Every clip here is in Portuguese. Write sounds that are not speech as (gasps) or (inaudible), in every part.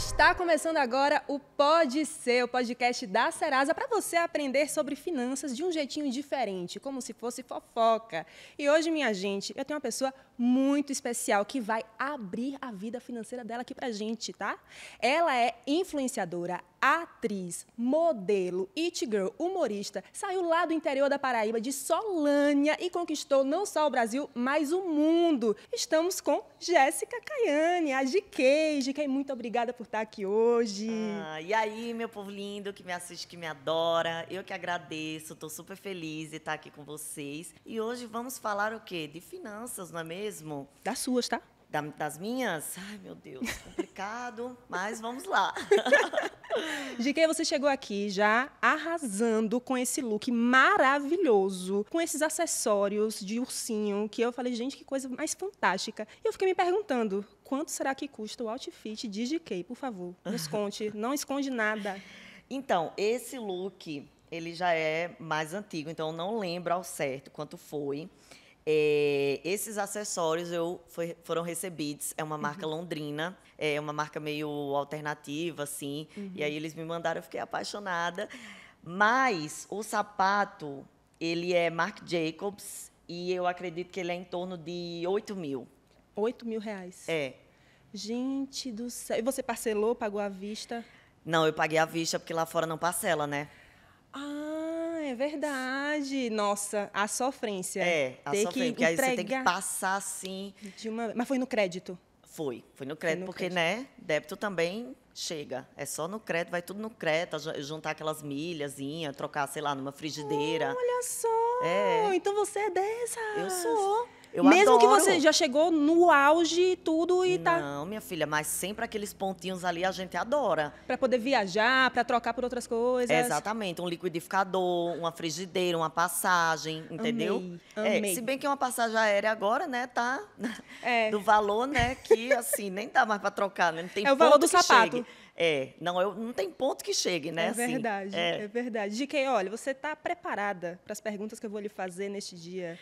Está começando agora o Pode Ser, o podcast da Serasa, para você aprender sobre finanças de um jeitinho diferente, como se fosse fofoca. E hoje, minha gente, eu tenho uma pessoa muito especial que vai abrir a vida financeira dela aqui para gente, tá? Ela é influenciadora, atriz, modelo, it girl, humorista, saiu lá do interior da Paraíba, de Solânia, e conquistou não só o Brasil, mas o mundo. Estamos com Jéssica Caiane, a GK. GK, muito obrigada por estar aqui hoje. Ah, e aí, meu povo lindo que me assiste, que me adora. Eu que agradeço, estou super feliz de estar aqui com vocês. E hoje vamos falar o quê? De finanças, não é mesmo? Das suas, tá? das minhas? Ai, meu Deus, complicado, (laughs) mas vamos lá. (laughs) GK, (laughs) você chegou aqui já arrasando com esse look maravilhoso, com esses acessórios de ursinho, que eu falei, gente, que coisa mais fantástica. E eu fiquei me perguntando, quanto será que custa o outfit de GK? Por favor, nos (laughs) conte, não esconde nada. Então, esse look, ele já é mais antigo, então não lembro ao certo quanto foi. É, esses acessórios eu, foi, foram recebidos, é uma marca uhum. londrina é uma marca meio alternativa, assim. Uhum. E aí eles me mandaram, eu fiquei apaixonada. Mas o sapato, ele é Marc Jacobs e eu acredito que ele é em torno de 8 mil. 8 mil reais? É. Gente do céu. E você parcelou, pagou à vista? Não, eu paguei à vista porque lá fora não parcela, né? Ah, é verdade. Nossa, a sofrência. É, a ter sofrência, que porque entregar... aí você tem que passar assim. Uma... Mas foi no crédito? Foi, foi no crédito, no porque, crédito. né, débito também chega. É só no crédito, vai tudo no crédito, juntar aquelas milhazinhas, trocar, sei lá, numa frigideira. Olha só! É. Então você é dessa! Eu sou. Eu Mesmo adoro. que você já chegou no auge e tudo e tá. Não, minha filha, mas sempre aqueles pontinhos ali a gente adora. Para poder viajar, para trocar por outras coisas. Exatamente, um liquidificador, uma frigideira, uma passagem, entendeu? Amei, é, se bem que uma passagem aérea agora, né, tá (laughs) é. do valor, né, que assim, nem dá mais para trocar, né? Não tem é o valor do sapato. É, não, eu, não tem ponto que chegue, né? É assim. verdade, assim, é. é verdade. que olha, você está preparada para as perguntas que eu vou lhe fazer neste dia?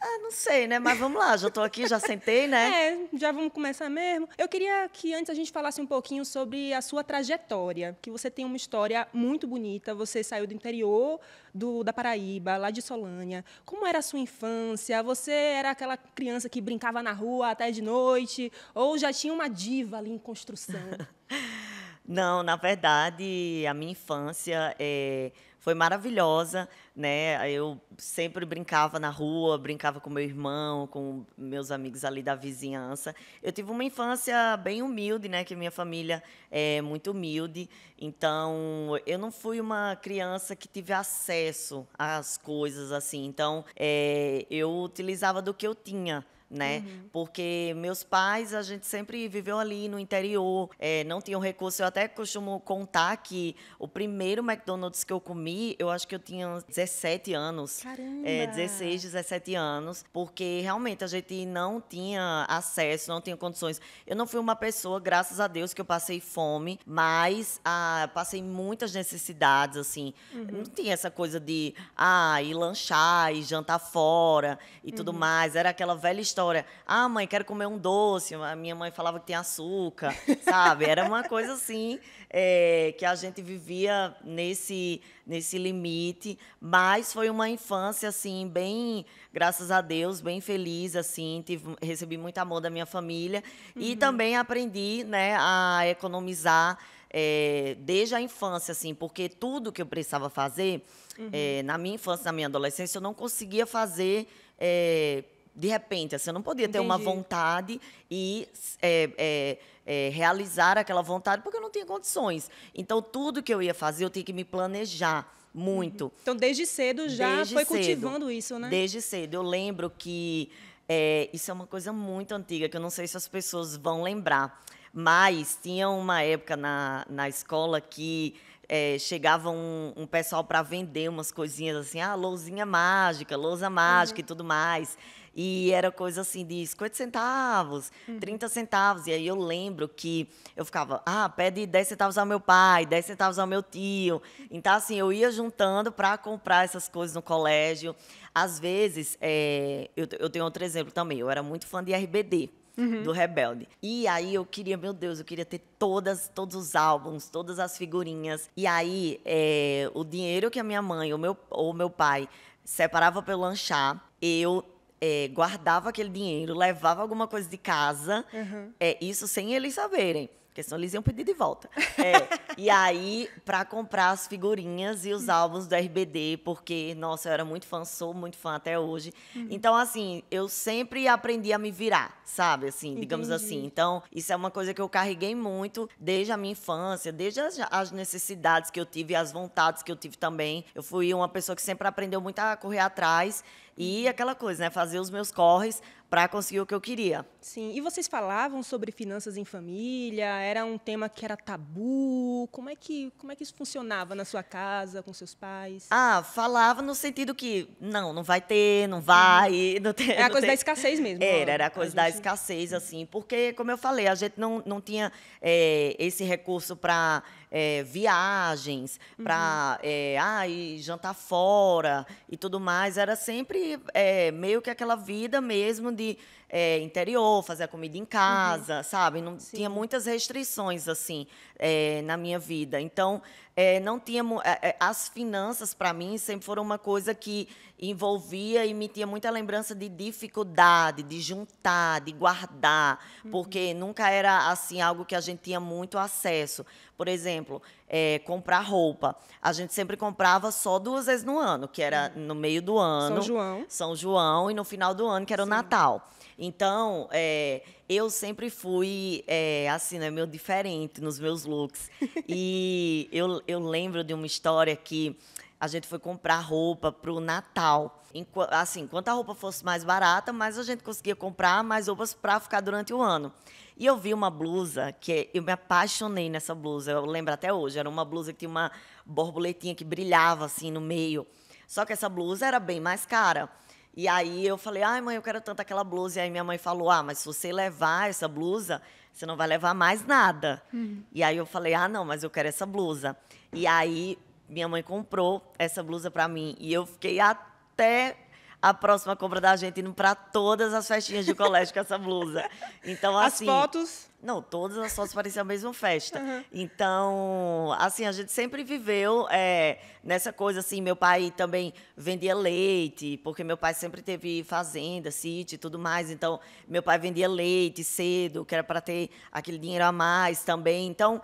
Ah, não sei, né? Mas vamos lá, já estou aqui, já sentei, né? É, já vamos começar mesmo. Eu queria que antes a gente falasse um pouquinho sobre a sua trajetória, que você tem uma história muito bonita. Você saiu do interior do, da Paraíba, lá de Solânia. Como era a sua infância? Você era aquela criança que brincava na rua até de noite? Ou já tinha uma diva ali em construção? (laughs) não, na verdade, a minha infância é foi maravilhosa, né? Eu sempre brincava na rua, brincava com meu irmão, com meus amigos ali da vizinhança. Eu tive uma infância bem humilde, né? Que minha família é muito humilde, então eu não fui uma criança que tive acesso às coisas assim. Então é, eu utilizava do que eu tinha né? Uhum. Porque meus pais, a gente sempre viveu ali no interior, é, não tinham recurso. Eu até costumo contar que o primeiro McDonald's que eu comi, eu acho que eu tinha 17 anos. É, Caramba! É, 16, 17 anos, porque realmente a gente não tinha acesso, não tinha condições. Eu não fui uma pessoa, graças a Deus, que eu passei fome, mas ah, passei muitas necessidades, assim. Uhum. Não tinha essa coisa de, ah, ir lanchar e jantar fora e uhum. tudo mais. Era aquela velha história história. Ah, mãe, quero comer um doce. A minha mãe falava que tem açúcar, sabe? Era uma coisa assim é, que a gente vivia nesse, nesse limite. Mas foi uma infância, assim, bem, graças a Deus, bem feliz, assim. Tive, recebi muito amor da minha família. Uhum. E também aprendi, né, a economizar. É, desde a infância, assim, porque tudo que eu precisava fazer, uhum. é, na minha infância, na minha adolescência, eu não conseguia fazer é, de repente, você assim, não podia ter uma vontade e é, é, é, realizar aquela vontade porque eu não tinha condições. Então, tudo que eu ia fazer, eu tinha que me planejar muito. Uhum. Então, desde cedo já desde foi cedo. cultivando isso, né? Desde cedo. Eu lembro que é, isso é uma coisa muito antiga, que eu não sei se as pessoas vão lembrar, mas tinha uma época na, na escola que é, chegava um, um pessoal para vender umas coisinhas assim, ah, lousinha mágica, lousa mágica uhum. e tudo mais. E era coisa assim de 50 centavos, uhum. 30 centavos. E aí eu lembro que eu ficava, ah, pede 10 centavos ao meu pai, 10 centavos ao meu tio. Então, assim, eu ia juntando para comprar essas coisas no colégio. Às vezes, é, eu, eu tenho outro exemplo também. Eu era muito fã de RBD. Uhum. do Rebelde. E aí eu queria, meu Deus, eu queria ter todas, todos os álbuns, todas as figurinhas. E aí é, o dinheiro que a minha mãe ou meu, ou meu pai separava para o lanchar, eu é, guardava aquele dinheiro, levava alguma coisa de casa, uhum. é, isso sem eles saberem. Porque senão eles iam pedir de volta. É, (laughs) e aí, para comprar as figurinhas e os uhum. álbuns do RBD, porque, nossa, eu era muito fã, sou muito fã até hoje. Uhum. Então, assim, eu sempre aprendi a me virar, sabe? Assim, digamos assim. Entendi. assim. Então, isso é uma coisa que eu carreguei muito desde a minha infância, desde as, as, necessidades que eu tive, as vontades que eu tive também. Eu fui uma pessoa que sempre aprendeu muito a correr atrás e aquela coisa, né? Fazer os meus corres para conseguir o que eu queria. Sim. E vocês falavam sobre finanças em família? Era um tema que era tabu? Como é que, como é que isso funcionava na sua casa, com seus pais? Ah, falava no sentido que não, não vai ter, não vai. Uhum. (laughs) Não tem, era a coisa tem. da escassez mesmo. Era, era a coisa a da gente... escassez, uhum. assim. Porque, como eu falei, a gente não, não tinha é, esse recurso para é, eh, viagens, uhum. para é, ah, jantar fora e tudo mais. Era sempre é, meio que aquela vida mesmo de é, interior, fazer a comida em casa, uhum. sabe? Não Sim. tinha muitas restrições assim é, na minha vida. Então, é, não tinha é, é, as finanças para mim sempre foram uma coisa que envolvia e me tinha muita lembrança de dificuldade, de juntar, de guardar, uhum. porque nunca era assim algo que a gente tinha muito acesso. Por exemplo, é, comprar roupa. A gente sempre comprava só duas vezes no ano, que era uhum. no meio do ano. São João. São João e no final do ano, que era Sim. o Natal. Então, é, eu sempre fui, é, assim, né, meio diferente nos meus looks. (laughs) E eu, eu lembro de uma história que a gente foi comprar roupa para o Natal assim, quanto a roupa fosse mais barata, mais a gente conseguia comprar mais roupas para ficar durante o ano. E eu vi uma blusa que é, eu me apaixonei nessa blusa, eu lembro até hoje, era uma blusa que tinha uma borboletinha que brilhava assim no meio. Só que essa blusa era bem mais cara. E aí eu falei: "Ai, mãe, eu quero tanto aquela blusa". E aí minha mãe falou: "Ah, mas se você levar essa blusa, você não vai levar mais nada". Uhum. E aí eu falei: "Ah, não, mas eu quero essa blusa". E aí minha mãe comprou essa blusa para mim e eu fiquei a até a próxima compra da Argentina para todas as festinhas de colégio com essa blusa. Então, assim. As fotos. Não, todas as fotos pareciam a mesma festa. Uhum. (laughs) Então, assim, a gente sempre viveu é, nessa coisa, assim, meu pai também vendia leite, porque meu pai sempre teve fazenda, sítio e tudo mais. Então, meu pai vendia leite cedo, que era para ter aquele dinheiro a mais também. Então,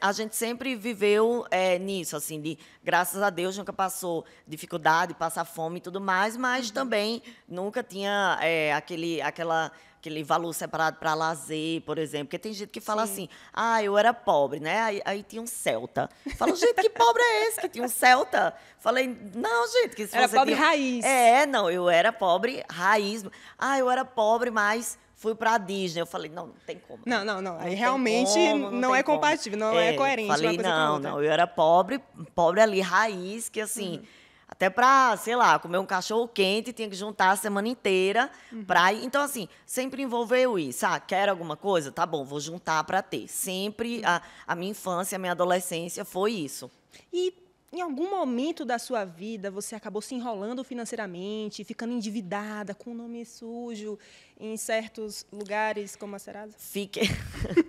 a gente sempre viveu é, nisso, assim, de graças a Deus nunca passou dificuldade, passar fome e tudo mais, mas uhum. também nunca tinha é, aquele, aquela aquele valor separado para lazer, por exemplo. Porque tem gente que fala Sim. assim, ah, eu era pobre, né? Aí, aí tinha um Celta. Fala, gente, que pobre é esse que tinha um Celta? Falei, não, gente, que se era você pobre tinha... raiz. É, não, eu era pobre raiz. Ah, eu era pobre, mas fui para a Disney. Eu falei, não, não tem como. Né? Não, não, não. Aí realmente como, não, não é como. compatível, não é, é coerente. Falei, não, não. Eu era pobre, pobre ali, raiz, que assim. Uhum até para, sei lá, comer um cachorro quente, tinha que juntar a semana inteira uhum. para Então, assim, sempre envolveu isso. Ah, quero alguma coisa? Tá bom, vou juntar para ter. Sempre uhum. a, a minha infância, a minha adolescência foi isso. E em algum momento da sua vida você acabou se enrolando financeiramente, ficando endividada, com o nome sujo em certos lugares como a Serasa? Fiquei.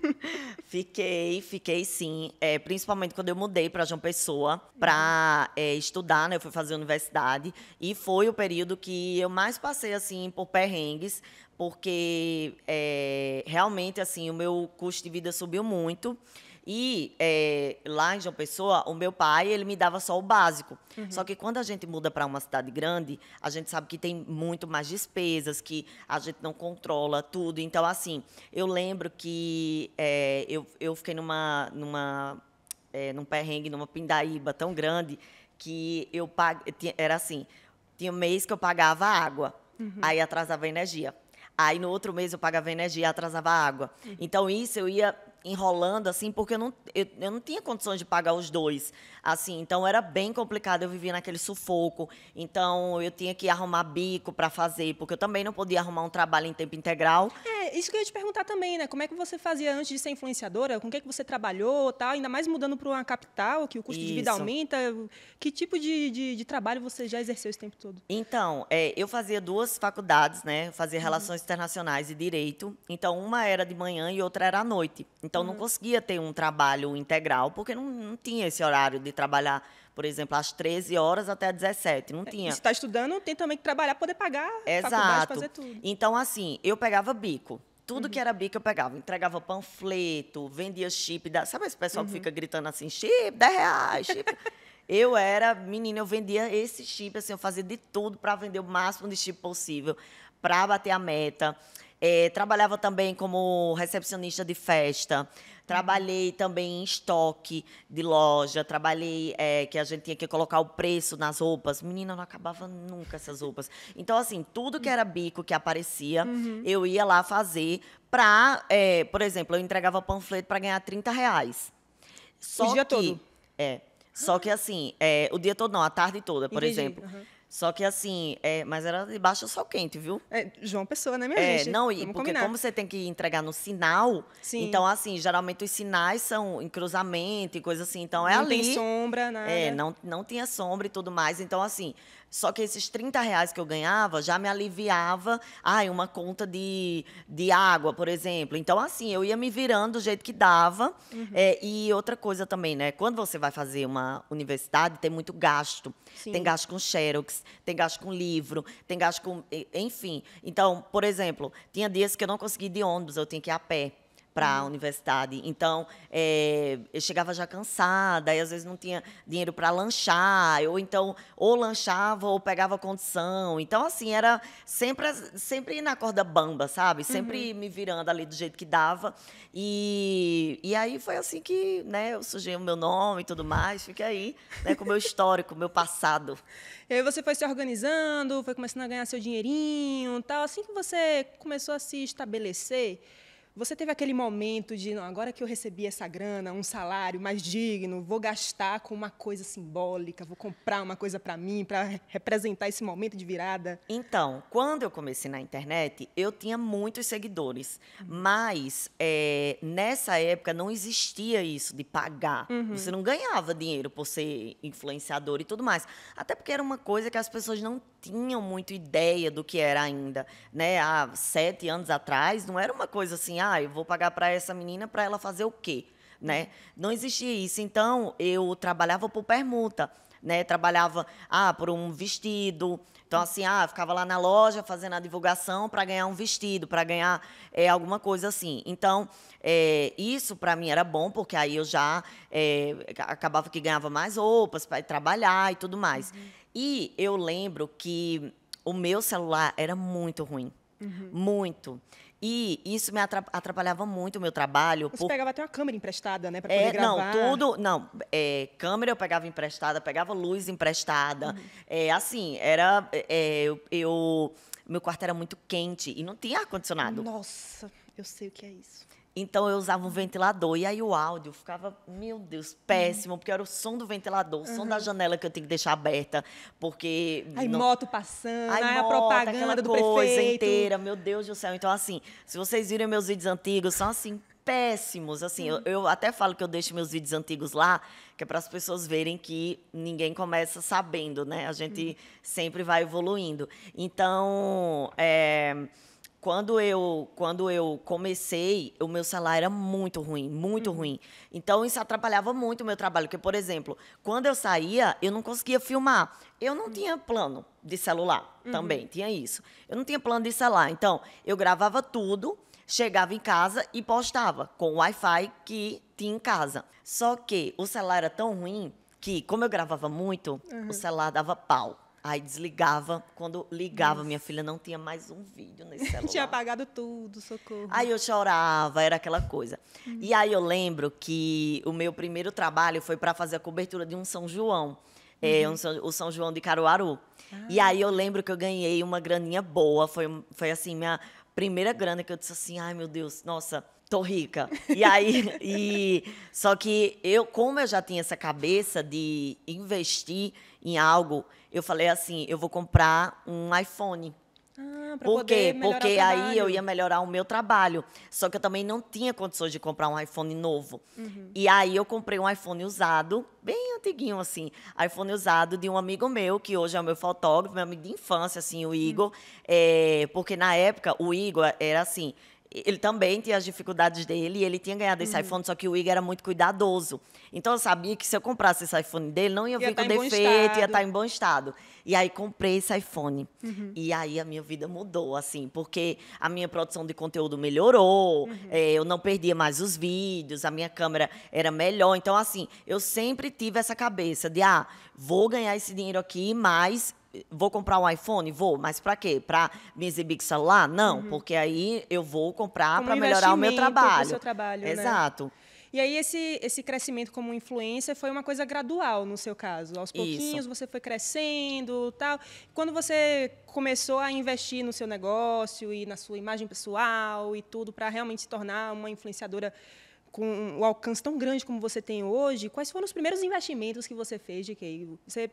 (laughs) fiquei, fiquei sim. É, principalmente quando eu mudei para João Pessoa para é, estudar, né? Eu fui fazer universidade. E foi o período que eu mais passei, assim, por perrengues, porque é, realmente, assim, o meu custo de vida subiu muito. E é, lá em João Pessoa, o meu pai, ele me dava só o básico. Uhum. Só que quando a gente muda para uma cidade grande, a gente sabe que tem muito mais despesas, que a gente não controla tudo. Então, assim, eu lembro que é, eu, eu fiquei numa, numa, é, num perrengue, numa pindaíba tão grande, que eu paguei, era assim, tinha um mês que eu pagava água, uhum. aí atrasava a energia. Aí no outro mês eu pagava energia, atrasava água. Uhum. Então isso eu ia enrolando, assim, porque eu não, eu, eu não tinha condições de pagar os dois. Assim, então era bem complicado, eu vivia naquele sufoco. Então eu tinha que arrumar bico para fazer, porque eu também não podia arrumar um trabalho em tempo integral. É, isso que eu ia te perguntar também, né? Como é que você fazia antes de ser influenciadora? Com o que, é que você trabalhou tal? Ainda mais mudando para uma capital, que o custo isso. de vida aumenta. Que tipo de, de, de, trabalho você já exerceu esse tempo todo? Então, é, eu fazia duas faculdades, né? Eu fazia uhum. Relações Internacionais e Direito. Então, uma era de manhã e outra era à noite. Então, uhum. não hum. conseguia ter um trabalho integral, porque não, não tinha esse horário de trabalhar por exemplo, às 13 horas até às 17. Não é, tinha. Se está estudando, tem também que trabalhar, poder pagar Exato. fazer tudo. Então, assim, eu pegava bico. Tudo uhum. que era bico eu pegava. Entregava panfleto, vendia chip. Da... Sabe esse pessoal uhum. que fica gritando assim, chip, 10 reais, chip. (laughs) eu era, menina, eu vendia esse chip, assim, eu fazia de tudo para vender o máximo de chip possível, para bater a meta. É, trabalhava também como recepcionista de festa. Trabalhei também em estoque de loja. Trabalhei é, que a gente tinha que colocar o preço nas roupas. Menina, não acabava nunca essas roupas. Então, assim, tudo que era bico que aparecia, uhum. eu ia lá fazer para, é, por exemplo, eu entregava panfleto para ganhar 30 reais. Só o dia que, todo? É. Só que, assim, é, o dia todo não, a tarde toda, por Entendi. exemplo. Uhum. Só que assim, é, mas era de baixo sol quente, viu? É, João Pessoa, né, minha é, gente? Não, e porque combinar. como você tem que entregar no sinal, Sim. então assim, geralmente os sinais são em cruzamento e coisa assim, então não é ali. Não tem sombra, nada. É, não, não tinha sombra e tudo mais, então assim, só que esses 30 reais que eu ganhava já me aliviava, ai, uma conta de, de água, por exemplo. Então, assim, eu ia me virando do jeito que dava. Uhum. É, e outra coisa também, né? Quando você vai fazer uma universidade, tem muito gasto. Sim. Tem gasto com xerox, tem gasto com livro, tem gasto com... Enfim. Então, por exemplo, tinha dias que eu não conseguia ir de ônibus, eu tinha que ir a pé para a uhum. universidade. Então, é, eu chegava já cansada, e às vezes não tinha dinheiro para lanchar, ou então, ou lanchava ou pegava condição. Então, assim, era sempre, sempre na corda bamba, sabe? Sempre uhum. me virando ali do jeito que dava. E, e aí foi assim que né, eu sujei o meu nome e tudo mais, fiquei aí né, com o meu histórico, o meu passado. E aí você foi se organizando, foi começando a ganhar seu dinheirinho tal. Assim que você começou a se estabelecer, você teve aquele momento de, não, agora que eu recebi essa grana, um salário mais digno, vou gastar com uma coisa simbólica, vou comprar uma coisa para mim, para representar esse momento de virada? Então, quando eu comecei na internet, eu tinha muitos seguidores, hum. mas é, nessa época não existia isso de pagar. Uhum. Você não ganhava dinheiro por ser influenciador e tudo mais. Até porque era uma coisa que as pessoas não tinham muito ideia do que era ainda, né? Há sete anos atrás, não era uma coisa assim, ah, ah, eu vou pagar para essa menina para ela fazer o quê? Né? Não existia isso. Então, eu trabalhava por permuta. Né, trabalhava ah, por um vestido. Então, assim, ah, ficava lá na loja fazendo a divulgação para ganhar um vestido, para ganhar é, alguma coisa assim. Então, é, isso para mim era bom, porque aí eu já é, acabava que ganhava mais roupas para trabalhar e tudo mais. Uhum. E eu lembro que o meu celular era muito ruim. Uhum. Muito. E isso me atrapalhava muito o meu trabalho. Você por... pegava até uma câmera emprestada, né? Pra é, poder é, gravar. Não, tudo. Não, é, câmera eu pegava emprestada, pegava luz emprestada. Uhum. É, assim, era. É, eu, eu, meu quarto era muito quente e não tinha ar-condicionado. Nossa, eu sei o que é isso. Então eu usava um ventilador e aí o áudio ficava, meu Deus, péssimo, porque era o som do ventilador, o som uhum. da janela que eu tinha que deixar aberta, porque aí não... moto passando, aí, moto, a propaganda do coisa prefeito. inteira, meu Deus do céu. Então assim, se vocês viram meus vídeos antigos, são assim péssimos, assim, uhum. eu, eu, até falo que eu deixo meus vídeos antigos lá, que é para as pessoas verem que ninguém começa sabendo, né? A gente uhum. sempre vai evoluindo. Então, é quando eu, quando eu comecei, o meu salário era muito ruim, muito uhum. ruim. Então, isso atrapalhava muito o meu trabalho. Porque, por exemplo, quando eu saía, eu não conseguia filmar. Eu não uhum. tinha plano de celular uhum. também, tinha isso. Eu não tinha plano de celular. Então, eu gravava tudo, chegava em casa e postava com o Wi-Fi que tinha em casa. Só que o celular era tão ruim que, como eu gravava muito, o uhum. celular dava pau. Aí desligava. Quando ligava, minha filha não tinha mais um vídeo nesse (laughs) celular. tinha apagado tudo, socorro. Aí eu chorava, era aquela coisa. Hum. E aí eu lembro que o meu primeiro trabalho foi para fazer a cobertura de um São João. É, uhum. um São, o São João de Caruaru. Ah. E aí eu lembro que eu ganhei uma graninha boa. Foi, foi assim, minha primeira grana que eu disse assim, ai meu Deus, nossa, tô rica. E aí, (laughs) e, só que eu, como eu já tinha essa cabeça de investir em algo eu falei assim, eu vou comprar um iPhone. Ah, Por quê? Porque aí eu ia melhorar o meu trabalho. Só que eu também não tinha condições de comprar um iPhone novo. Uhum. E aí eu comprei um iPhone usado, bem antiguinho assim, iPhone usado de um amigo meu, que hoje é o meu fotógrafo, meu amigo de infância, assim, o Igor. Uhum. É, porque na época o Igor era assim, ele também tinha as dificuldades dele, e ele tinha ganhado esse uhum. iPhone, só que o Igor era muito cuidadoso. Então eu sabia que se eu comprasse esse iPhone dele, não ia, ia vir com tá defeito, ia tá estar em bom estado. E aí comprei esse iPhone. Uhum. E aí a minha vida mudou, assim, porque a minha produção de conteúdo melhorou, uhum. é, eu não perdia mais os vídeos, a minha câmera era melhor. Então, assim, eu sempre tive essa cabeça de, ah, vou ganhar esse dinheiro aqui, mas vou comprar um iPhone? Vou, mas para quê? Para me exibir com celular? Não, uhum. porque aí eu vou comprar para melhorar o meu trabalho. O seu trabalho né? Exato. Né? E aí esse, esse crescimento como influência foi uma coisa gradual no seu caso. Aos pouquinhos Isso. você foi crescendo, tal. Quando você começou a investir no seu negócio e na sua imagem pessoal e tudo para realmente se tornar uma influenciadora com o alcance tão grande como você tem hoje, quais foram os primeiros investimentos que você fez de que você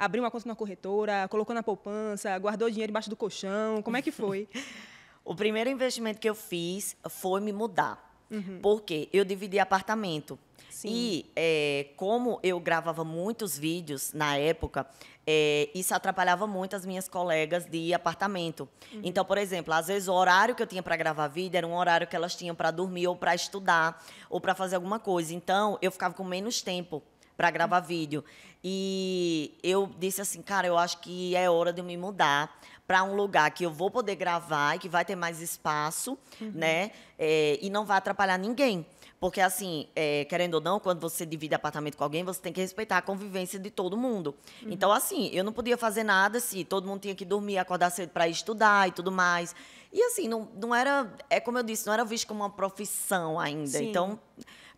abriu uma conta na corretora, colocou na poupança, guardou dinheiro embaixo do colchão? Como é que foi? (laughs) o primeiro investimento que eu fiz foi me mudar. Uhum. Porque eu dividi apartamento. Sim. E é, como eu gravava muitos vídeos na época, é, isso atrapalhava muito as minhas colegas de apartamento. Uhum. Então, por exemplo, às vezes o horário que eu tinha para gravar vídeo era um horário que elas tinham para dormir ou para estudar ou para fazer alguma coisa. Então, eu ficava com menos tempo para gravar vídeo. E eu disse assim, cara, eu acho que é hora de eu me mudar para um lugar que eu vou poder gravar e que vai ter mais espaço, uhum. né? É, e não vai atrapalhar ninguém. Porque, assim, é, querendo ou não, quando você divide apartamento com alguém, você tem que respeitar a convivência de todo mundo. Uhum. Então, assim, eu não podia fazer nada se assim, todo mundo tinha que dormir, acordar cedo para estudar e tudo mais. E, assim, não, não era. É como eu disse, não era visto como uma profissão ainda. Sim. Então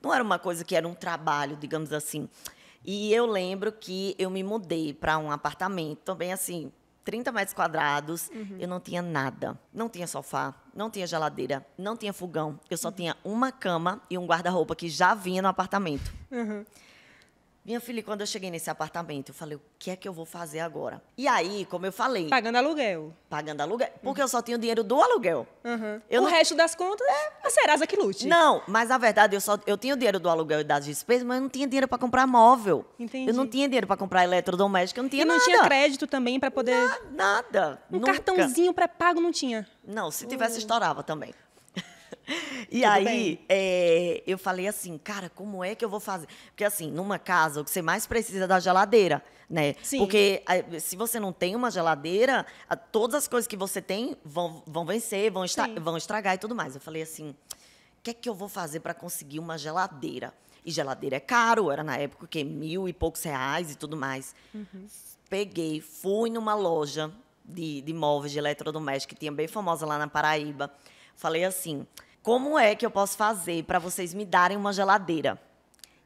não era uma coisa que era um trabalho, digamos assim. E eu lembro que eu me mudei para um apartamento também então, assim, 30 metros quadrados, uhum. eu não tinha nada. Não tinha sofá, não tinha geladeira, não tinha fogão. Eu só uhum. tinha uma cama e um guarda-roupa que já vinha no apartamento. Uhum. Minha filha, quando eu cheguei nesse apartamento, eu falei, o que é que eu vou fazer agora? E aí, como eu falei. Pagando aluguel. Pagando aluguel. Uhum. Porque uhum. eu só tinha o dinheiro do aluguel. Uhum. o não... resto das contas é a Serasa que lute. Não, mas na verdade eu só eu tinha o dinheiro do aluguel e das despesas, mas eu não tinha dinheiro para comprar móvel. Entendi. Eu não tinha dinheiro para comprar eletrodoméstico, eu não tinha nada. E não tinha crédito também para poder. Na, nada. Um Nunca. cartãozinho pré-pago não tinha. Não, se tivesse, uh. estourava também. E Tudo aí, é, eu falei assim, cara, como é que eu vou fazer? Porque, assim, numa casa, o que você mais precisa é da geladeira, né? Sim. Porque eh, se você não tem uma geladeira, todas as coisas que você tem vão, vão vencer, vão, estra Sim. vão estragar e tudo mais. Eu falei assim, o que é que eu vou fazer para conseguir uma geladeira? E geladeira é caro, era na época que mil e poucos reais e tudo mais. Uhum. Peguei, fui numa loja de, de móveis de eletrodoméstico que tinha bem famosa lá na Paraíba. Falei assim, como é que eu posso fazer para vocês me darem uma geladeira?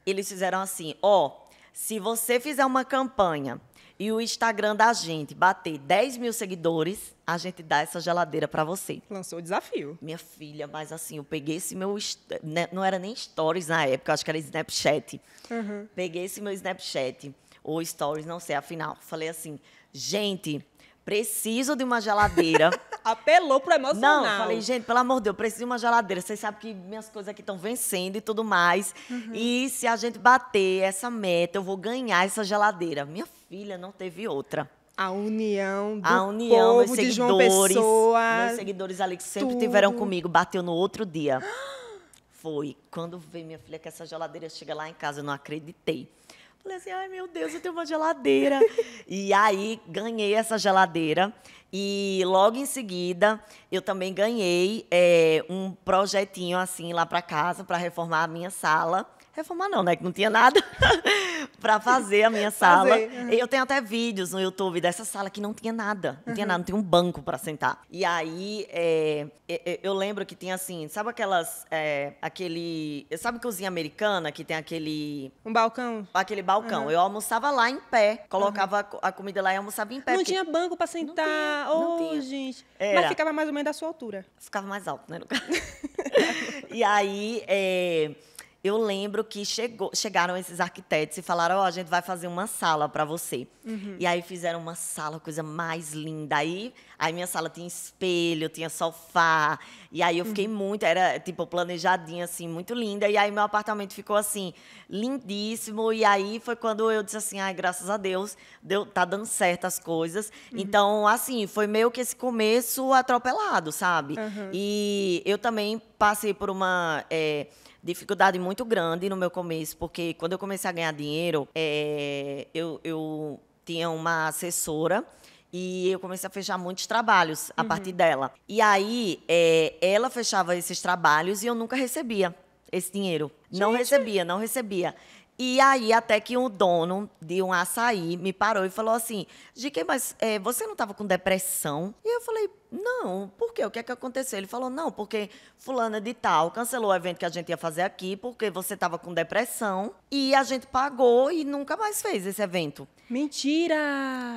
Eles fizeram assim: ó, oh, se você fizer uma campanha e o Instagram da gente bater 10 mil seguidores, a gente dá essa geladeira para você. Lançou o desafio. Minha filha, mas assim, eu peguei esse meu. Né, não era nem stories na época, acho que era Snapchat. Uhum. Peguei esse meu Snapchat, ou stories, não sei, afinal. Falei assim, gente, preciso de uma geladeira. (laughs) apelou pro emocional. Não, falei, gente, pelo amor de Deus, preciso de uma geladeira. Vocês sabem que minhas coisas aqui estão vencendo e tudo mais. Uhum. E se a gente bater essa meta, eu vou ganhar essa geladeira. Minha filha não teve outra. A união do a união, povo meus seguidores, de Pessoa, Meus seguidores ali que sempre tudo. tiveram comigo, bateu no outro dia. (gasps) Foi. Quando veio minha filha que essa geladeira chega lá em casa, eu não acreditei. Falei assim, ai meu Deus, eu tenho uma geladeira. (laughs) e aí ganhei essa geladeira. E logo em seguida eu também ganhei é, um projetinho assim lá para casa para reformar a minha sala. Reformar não, né? Que não tinha nada (laughs) para fazer a minha sala. Fazer. Eu tenho até vídeos no YouTube dessa sala que não tinha nada. Não tinha nada, não tinha um banco para sentar. E aí, é, eu lembro que tinha assim, sabe aquelas. É, aquele. Sabe cozinha americana que tem aquele. Um balcão? Aquele balcão. Uhum. Eu almoçava lá em pé, colocava uhum. a comida lá e almoçava em pé. Não tinha banco para sentar. Não tinha, oh, gente. Era. Mas ficava mais ou menos da sua altura. Ficava mais alto, né, no caso. (laughs) e aí. É, eu lembro que chegou, chegaram esses arquitetos e falaram: Ó, oh, a gente vai fazer uma sala para você. Uhum. E aí fizeram uma sala, coisa mais linda. Aí, aí minha sala tinha espelho, tinha sofá. E aí eu fiquei uhum. muito, era tipo planejadinha, assim, muito linda. E aí meu apartamento ficou assim, lindíssimo. E aí foi quando eu disse assim: ai, graças a Deus, deu, tá dando certo as coisas. Uhum. Então, assim, foi meio que esse começo atropelado, sabe? E eu também passei por uma. É, dificuldade muito grande no meu começo, porque quando eu comecei a ganhar dinheiro, é, eu, eu tinha uma assessora e eu comecei a fechar muitos trabalhos a uhum. partir dela. E aí, é, ela fechava esses trabalhos e eu nunca recebia esse dinheiro. Gente. Não recebia, não recebia. E aí, até que o dono de um açaí me parou e falou assim: quem mas é, você não estava com depressão? E eu falei: não, por quê? O que é que aconteceu? Ele falou, não, porque fulana de tal cancelou o evento que a gente ia fazer aqui, porque você estava com depressão, e a gente pagou e nunca mais fez esse evento. Mentira!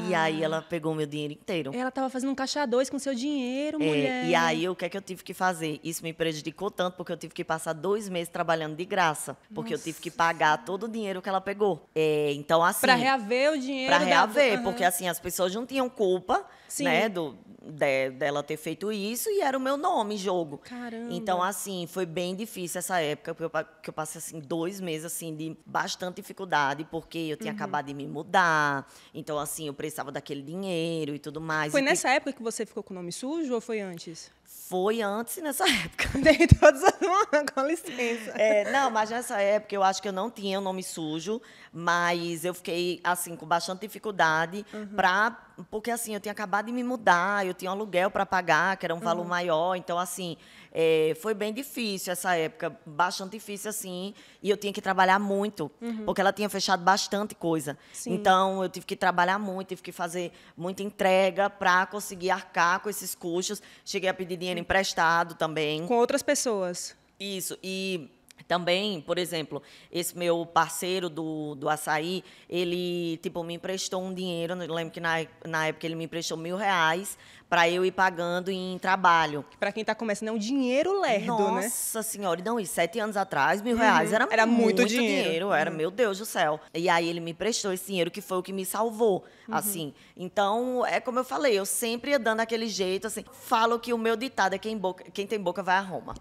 E aí ela pegou meu dinheiro inteiro. Ela estava fazendo um caixa dois com seu dinheiro, é, mulher. E aí, o que é que eu tive que fazer? Isso me prejudicou tanto, porque eu tive que passar dois meses trabalhando de graça, porque Nossa. eu tive que pagar todo o dinheiro que ela pegou. É, então, assim... Para reaver o dinheiro. Para reaver, da... (laughs) porque, assim, as pessoas não tinham culpa Sim. né? Do, de, dela ter feito isso e era o meu nome, jogo. Caramba. Então, assim, foi bem difícil essa época, porque eu, que eu passei, assim, dois meses, assim, de bastante dificuldade, porque eu tinha uhum. acabado de me mudar, então, assim, eu precisava daquele dinheiro e tudo mais. Foi e nessa que... época que você ficou com o nome sujo ou foi antes? Foi antes nessa época. (laughs) Dei todos as com licença. É, não, mas nessa época eu acho que eu não tinha o nome sujo, mas eu fiquei, assim, com bastante dificuldade uhum. para porque assim, eu tinha acabado de me mudar, eu tinha um aluguel para pagar, que era um valor uhum. maior, então assim, é, foi bem difícil essa época, bastante difícil assim, e eu tinha que trabalhar muito, uhum. porque ela tinha fechado bastante coisa. Sim. Então eu tive que trabalhar muito, tive que fazer muita entrega para conseguir arcar com esses custos. Cheguei a pedir dinheiro emprestado também. Com outras pessoas. Isso, e também, por exemplo, esse meu parceiro do, do açaí, ele, tipo, me emprestou um dinheiro. Eu lembro que na, na época ele me emprestou mil reais para eu ir pagando em trabalho. Para quem está começando, é um dinheiro lerdo, Nossa né? Nossa senhora, não, e sete anos atrás, mil uhum. reais era, era muito, muito dinheiro. dinheiro. Era, uhum. meu Deus do céu. E aí ele me prestou esse dinheiro, que foi o que me salvou, uhum. assim. Então, é como eu falei, eu sempre ia dando aquele jeito, assim. Falo que o meu ditado é quem, boca, quem tem boca vai a Roma.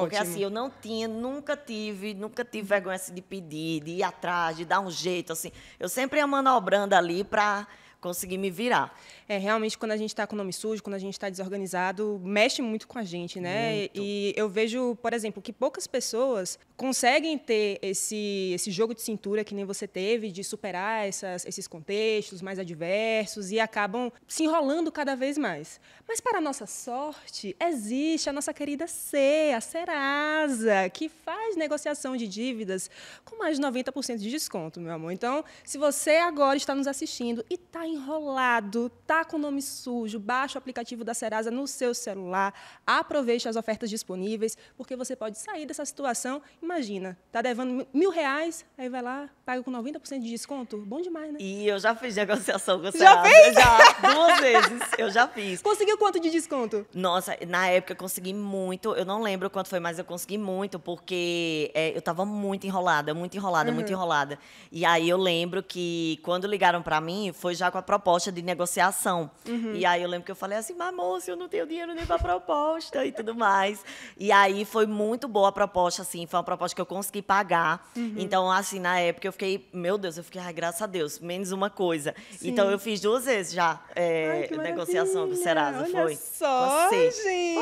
Porque assim, eu não tinha, nunca tive, nunca tive vergonha assim, de pedir, de ir atrás, de dar um jeito, assim. Eu sempre ia manobrando ali para consegui me virar. É, realmente, quando a gente está com o nome sujo, quando a gente está desorganizado, mexe muito com a gente, né? Muito. E eu vejo, por exemplo, que poucas pessoas conseguem ter esse, esse jogo de cintura que nem você teve, de superar essas, esses contextos mais adversos e acabam se enrolando cada vez mais. Mas, para nossa sorte, existe a nossa querida C, a Serasa, que faz negociação de dívidas com mais de 90% de desconto, meu amor. Então, se você agora está nos assistindo e está em enrolado, tá com nome sujo, baixa o aplicativo da Serasa no seu celular, aproveite as ofertas disponíveis, porque você pode sair dessa situação. Imagina, tá devendo mil reais, aí vai lá, paga com 90% de desconto. Bom demais, né? E eu já fiz negociação com o Serasa. Já fez? Já, duas vezes. Eu já fiz. Conseguiu quanto de desconto? Nossa, na época eu consegui muito. Eu não lembro quanto foi, mas eu consegui muito, porque é, eu tava muito enrolada, muito enrolada, uhum. muito enrolada. E aí eu lembro que quando ligaram para mim, foi já com a proposta de negociação. Uhum. E aí eu lembro que eu falei assim, mas moço, eu não tenho dinheiro nem para proposta e tudo mais. E aí foi muito boa a proposta, assim, foi uma proposta que eu consegui pagar. Uhum. Então, assim, na época eu fiquei, meu Deus, eu fiquei, ai, graças a Deus, menos uma coisa. Sim. Então eu fiz duas vezes já é, ai, negociação do Serasa. Olha foi. Só, Você. Assim. gente.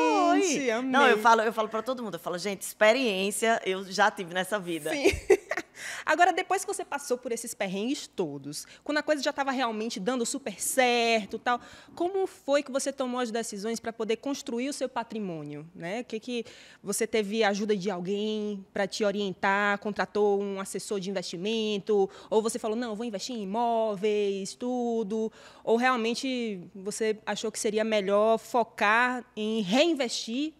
Foi. Amei. Não, eu falo, eu falo para todo mundo, eu falo, gente, experiência eu já tive nessa vida. Sim. (laughs) Agora, depois que você passou por esses perrengues todos, quando a coisa já estava realmente dando super certo, tal, como foi que você tomou as decisões para poder construir o seu patrimônio, né? O que que você teve ajuda de alguém para te orientar, contratou um assessor de investimento, ou você falou: "Não, vou investir em imóveis, tudo", ou realmente você achou que seria melhor focar em reinvestir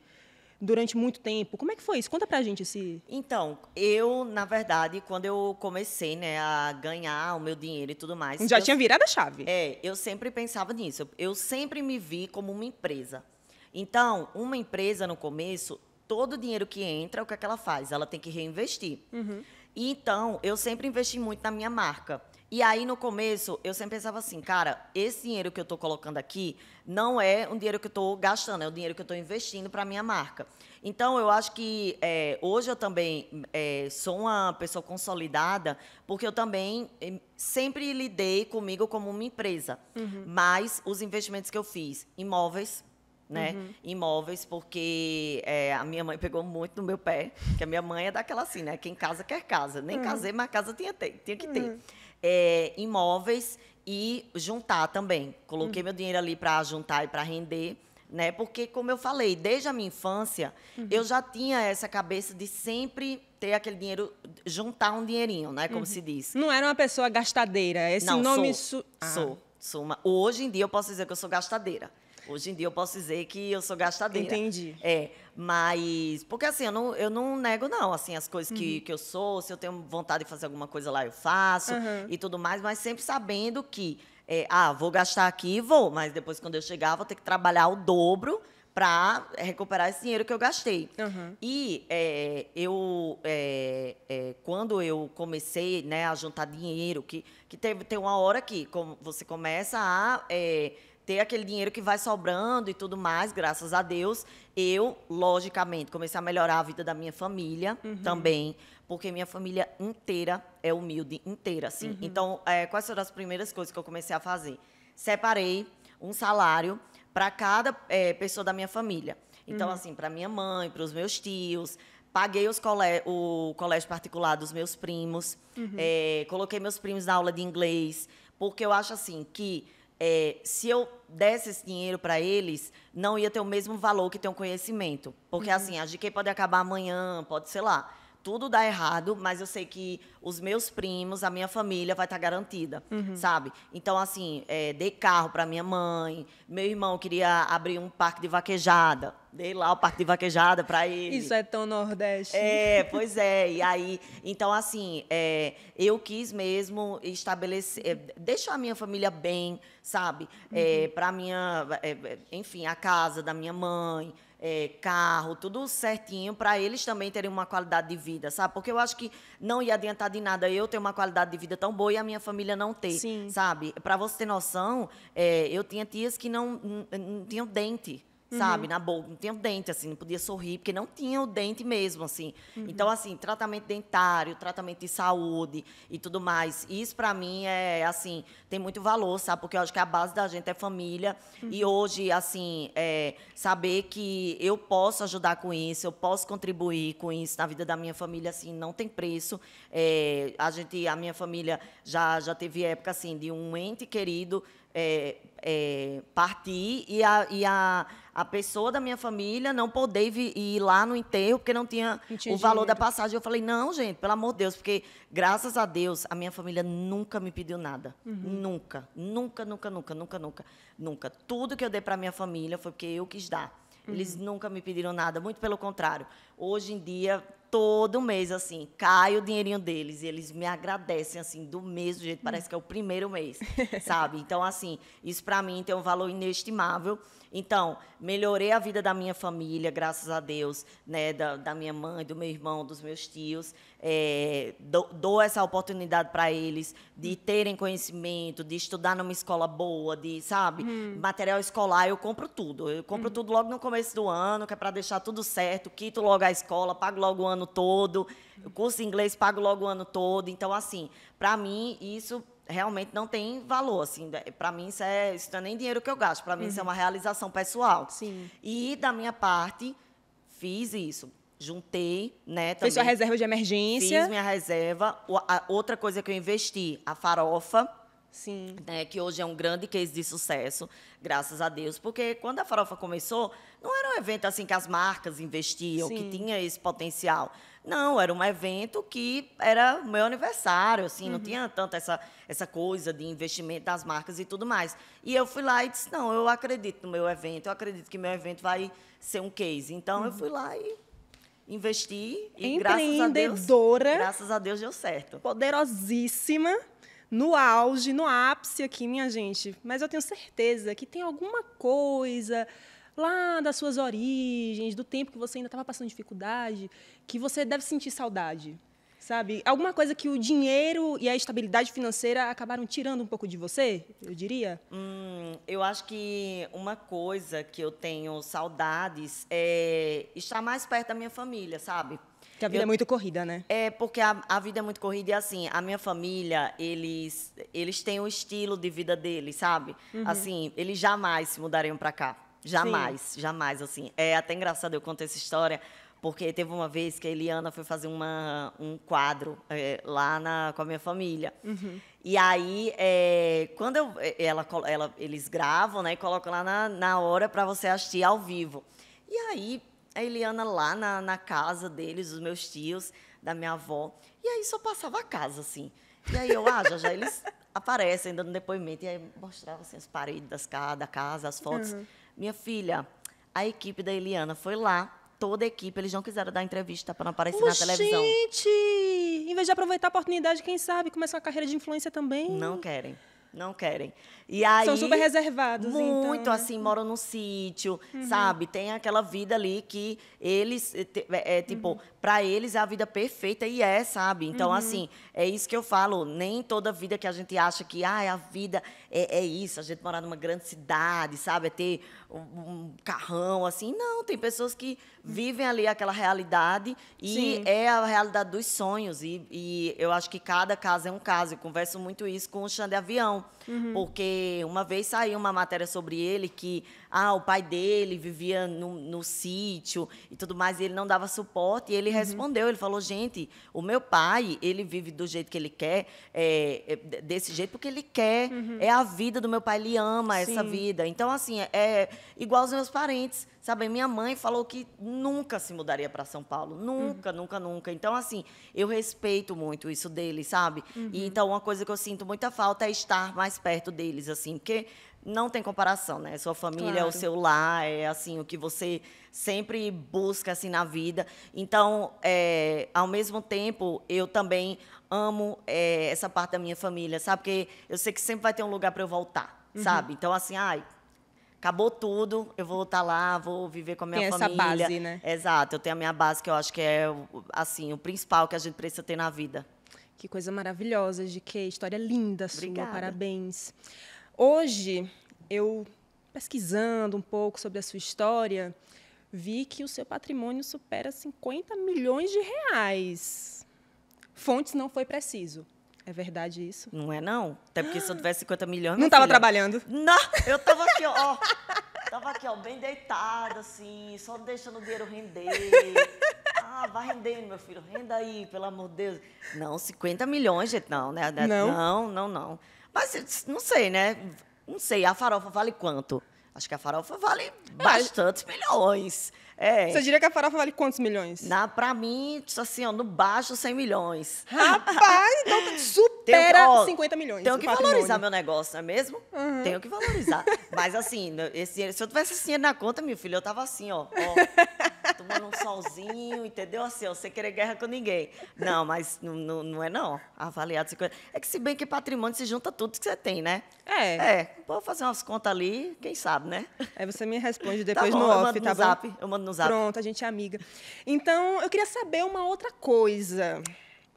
durante muito tempo. Como é que foi isso? Conta pra gente esse. Então, eu, na verdade, quando eu comecei, né, a ganhar o meu dinheiro e tudo mais. Já eu, tinha virado a chave. É, eu sempre pensava nisso. Eu sempre me vi como uma empresa. Então, uma empresa no começo, todo o dinheiro que entra, o que, é que ela faz? Ela tem que reinvestir. Uhum. E, então, eu sempre investi muito na minha marca. E aí, no começo, eu sempre pensava assim, cara, esse dinheiro que eu estou colocando aqui não é um dinheiro que eu estou gastando, é um dinheiro que eu estou investindo para a minha marca. Então, eu acho que é, hoje eu também é, sou uma pessoa consolidada, porque eu também eh, sempre lidei comigo como uma empresa. Uhum. Mas os investimentos que eu fiz, imóveis, né? Uhum. Imóveis, porque é, a minha mãe pegou muito no meu pé, que a minha mãe é daquela assim, né? Quem casa quer casa. Nem uhum. casei, mas casa tinha, ter, tinha que ter. Uhum é, imóveis e juntar também. Coloquei uhum. meu dinheiro ali para juntar e para render, né? Porque como eu falei, desde a minha infância, uhum. eu já tinha essa cabeça de sempre ter aquele dinheiro, juntar um dinheirinho, né, como uhum. se diz. Não era uma pessoa gastadeira, esse Não, nome sou, su... ah. sou, Suma. hoje em dia eu posso dizer que eu sou gastadeira. Hoje em dia eu posso dizer que eu sou gastadeira. Entendi. É, mas... Porque, assim, eu não, eu não nego, não, assim, as coisas uhum. que, que eu sou. Se eu tenho vontade de fazer alguma coisa lá, eu faço uhum. e tudo mais. Mas sempre sabendo que, é, ah, vou gastar aqui, vou. Mas depois, quando eu chegar, vou ter que trabalhar o dobro para recuperar esse dinheiro que eu gastei. Uhum. E é, eu, é, é, quando eu comecei né, a juntar dinheiro, que, que teve, tem uma hora que como você começa a é, ter aquele dinheiro que vai sobrando e tudo mais, graças a Deus. Eu, logicamente, comecei a melhorar a vida da minha família uhum. também, porque minha família inteira é humilde, inteira, assim. Uhum. Então, é, quais foram as primeiras coisas que eu comecei a fazer? Separei um salário para cada é, pessoa da minha família. Então, uhum. assim, para minha mãe, para os meus tios, paguei colé o colégio particular dos meus primos, uhum. é, coloquei meus primos na aula de inglês, porque eu acho assim que é, se eu desse esse dinheiro para eles, não ia ter o mesmo valor que tem o conhecimento. Porque, uhum. assim, a GK pode acabar amanhã, pode, sei lá tudo dá errado, mas eu sei que os meus primos, a minha família vai estar tá garantida, uhum. sabe? Então, assim, é, dei carro para minha mãe, meu irmão queria abrir um parque de vaquejada, dei lá o parque de vaquejada para ele. Isso é tão nordeste. É, pois é. E aí, então, assim, é, eu quis mesmo estabelecer, é, deixar a minha família bem, sabe? É, uhum. para minha, é, enfim, a casa da minha mãe é, carro, tudo certinho, para eles também terem uma qualidade de vida, sabe? Porque eu acho que não ia adiantar de nada eu ter uma qualidade de vida tão boa e a minha família não ter, Sim. sabe? Para você ter noção, é, eu tinha tias que não, não tinham dente sabe? Uhum. Na boca, não tinha dente, assim, não podia sorrir, porque não tinha o dente mesmo, assim. Uhum. Então, assim, tratamento dentário, tratamento de saúde e tudo mais. Isso, para mim, é, assim, tem muito valor, sabe? Porque eu acho que a base da gente é família. Uhum. E hoje, assim, é, saber que eu posso ajudar com isso, eu posso contribuir com isso na vida da minha família, assim, não tem preço. É, a gente, a minha família já, já teve época, assim, de um ente querido é, é, partir e, a, e a, a pessoa da minha família não poder ir lá no enterro porque não tinha, não tinha o valor dinheiro. da passagem. Eu falei, não, gente, pelo amor de Deus, porque graças a Deus a minha família nunca me pediu nada. Uhum. Nunca, nunca, nunca, nunca, nunca, nunca, nunca. Tudo que eu dei para minha família foi porque eu quis dar. Uhum. Eles nunca me pediram nada, muito pelo contrário. Hoje em dia, todo mês, assim, cai o dinheirinho deles. E eles me agradecem, assim, do mesmo jeito. Hum. Parece que é o primeiro mês, (laughs) sabe? Então, assim, isso para mim tem um valor inestimável. Então, melhorei a vida da minha família, graças a Deus, né? Da, da minha mãe, do meu irmão, dos meus tios. É, dou, dou essa oportunidade para eles de hum. terem conhecimento, de estudar numa escola boa, de, sabe? Hum. Material escolar, eu compro tudo. Eu compro hum. tudo logo no começo do ano, que é para deixar tudo certo, quito logo a escola, pago logo o ano todo. O curso de inglês pago logo o ano todo. Então, assim, para mim, isso realmente não tem valor. Assim, é, para mim, isso, é, isso não é nem dinheiro que eu gasto. Para mim, uhum. isso é uhum. uma realização pessoal. Sim. E, da minha parte, fiz isso juntei, né? Também. sua reserva de emergência. Fiz minha reserva. outra coisa que eu investi, a farofa. Sim. Né, que hoje é um grande case de sucesso, graças a Deus, porque quando a farofa começou, não era um evento assim que as marcas investiam, Sim. que tinha esse potencial. Não, era um evento que era meu aniversário, assim, uhum. não tinha tanto essa, essa coisa de investimento das marcas e tudo mais. E eu fui lá e disse: não, eu acredito no meu evento, eu acredito que meu evento vai ser um case. Então uhum. eu fui lá e investi e graças a Deus, graças a Deus deu certo. Poderosíssima no auge, no ápice aqui, minha gente. Mas eu tenho certeza que tem alguma coisa lá das suas origens, do tempo que você ainda estava passando dificuldade, que você deve sentir saudade. Sabe? Alguma coisa que o dinheiro e a estabilidade financeira acabaram tirando um pouco de você, eu diria? Hum, eu acho que uma coisa que eu tenho saudades é estar mais perto da minha família, sabe? Que a vida eu, é muito corrida, né? É, porque a, a vida é muito corrida e assim, a minha família, eles, eles têm o um estilo de vida deles, sabe? Uhum. Assim, eles jamais se mudariam para cá. Jamais, Sim. jamais, assim. É até engraçado eu contar essa história, porque teve uma vez que a Eliana foi fazer uma, um quadro é, lá na, com a minha família. Uhum. E aí, é, quando eu, é, ela, ela, eles gravam, né, e colocam lá na, na hora para você assistir ao vivo. E aí, a Eliana lá na, na casa deles, dos meus tios, da minha avó. E aí só passava a casa, assim. E aí eu, ah, já já eles (laughs) aparecem dando depoimento. E aí mostrava assim, as paredes da casa, as fotos. Uhum. Minha filha, a equipe da Eliana foi lá, toda a equipe, eles não quiseram dar entrevista para não aparecer na televisão. Gente! Em vez de aproveitar a oportunidade, quem sabe, começar uma carreira de influência também. Não querem. Não querem. E aí, São super reservados, então, Muito, então, né? assim, moram no sítio, uhum. sabe? Tem aquela vida ali que eles, é, é tipo, uhum. para eles é a vida perfeita e é, sabe? Então, uhum. assim, é isso que eu falo. Nem toda vida que a gente acha que, ah, é a vida é, é isso, a gente morar numa grande cidade, sabe? É ter um, um carrão, assim. Não, tem pessoas que vivem ali aquela realidade e Sim. é a realidade dos sonhos. E, e eu acho que cada caso é um caso. Eu converso muito isso com o Xande Avião. Uhum. Porque uma vez saiu uma matéria sobre ele que ah, o pai dele vivia no, no sítio e tudo mais, e ele não dava suporte. E ele uhum. respondeu, ele falou, gente, o meu pai, ele vive do jeito que ele quer, é, é, desse jeito porque ele quer. Uhum. É a vida do meu pai, ele ama Sim. essa vida. Então, assim, é, é igual aos meus parentes. Sabe, minha mãe falou que nunca se mudaria para São Paulo. Nunca, uhum. nunca, nunca. Então, assim, eu respeito muito isso dele, sabe? Uhum. E então, uma coisa que eu sinto muita falta é estar mais mais perto deles, assim, porque não tem comparação, né? Sua família, claro. o seu lar, é assim o que você sempre busca assim na vida. Então, é, ao mesmo tempo, eu também amo é, essa parte da minha família, sabe? Porque eu sei que sempre vai ter um lugar para eu voltar, uhum. sabe? Então, assim, ai, acabou tudo, eu vou estar lá, vou viver com a minha Tem família. base, né? Exato, eu tenho a minha base que eu acho que é assim, o principal que a gente precisa ter na vida. Que coisa maravilhosa, de que história linda Obrigada. sua, parabéns. Hoje, eu pesquisando um pouco sobre a sua história, vi que o seu patrimônio supera 50 milhões de reais. Fontes não foi preciso. É verdade isso? Não é, não. Até porque se eu tivesse 50 milhões. Não estava trabalhando. Não, eu estava aqui, ó. Estava aqui, ó, bem deitada, assim, só deixando o dinheiro render. Ah, vai rendendo, meu filho, renda aí, pelo amor de Deus. Não, 50 milhões, gente, não, né? Não, não, não. não. Mas não sei, né? Não sei, a farofa vale quanto? Acho que a farofa vale é, bastantes milhões. É. Você diria que a farofa vale quantos milhões? Na, pra mim, assim, ó, no baixo, 100 milhões. Rapaz, então (laughs) supera tenho, ó, 50 milhões. Tenho que patrimônio. valorizar meu negócio, não é mesmo? Uhum. Tenho que valorizar. Mas, assim, esse, se eu tivesse esse dinheiro na conta, meu filho, eu tava assim, ó. ó (laughs) tomando um solzinho, entendeu? Assim, você sem querer guerra com ninguém. Não, mas não, não é não. Avaliado 50. É que se bem que patrimônio se junta tudo que você tem, né? É. É. Pode fazer umas contas ali, quem sabe, né? Aí você me responde tá depois tá bom, no off, eu mando tá no bom? Zap, eu mando no zap. Pronto, a gente é amiga. Então, eu queria saber uma outra coisa.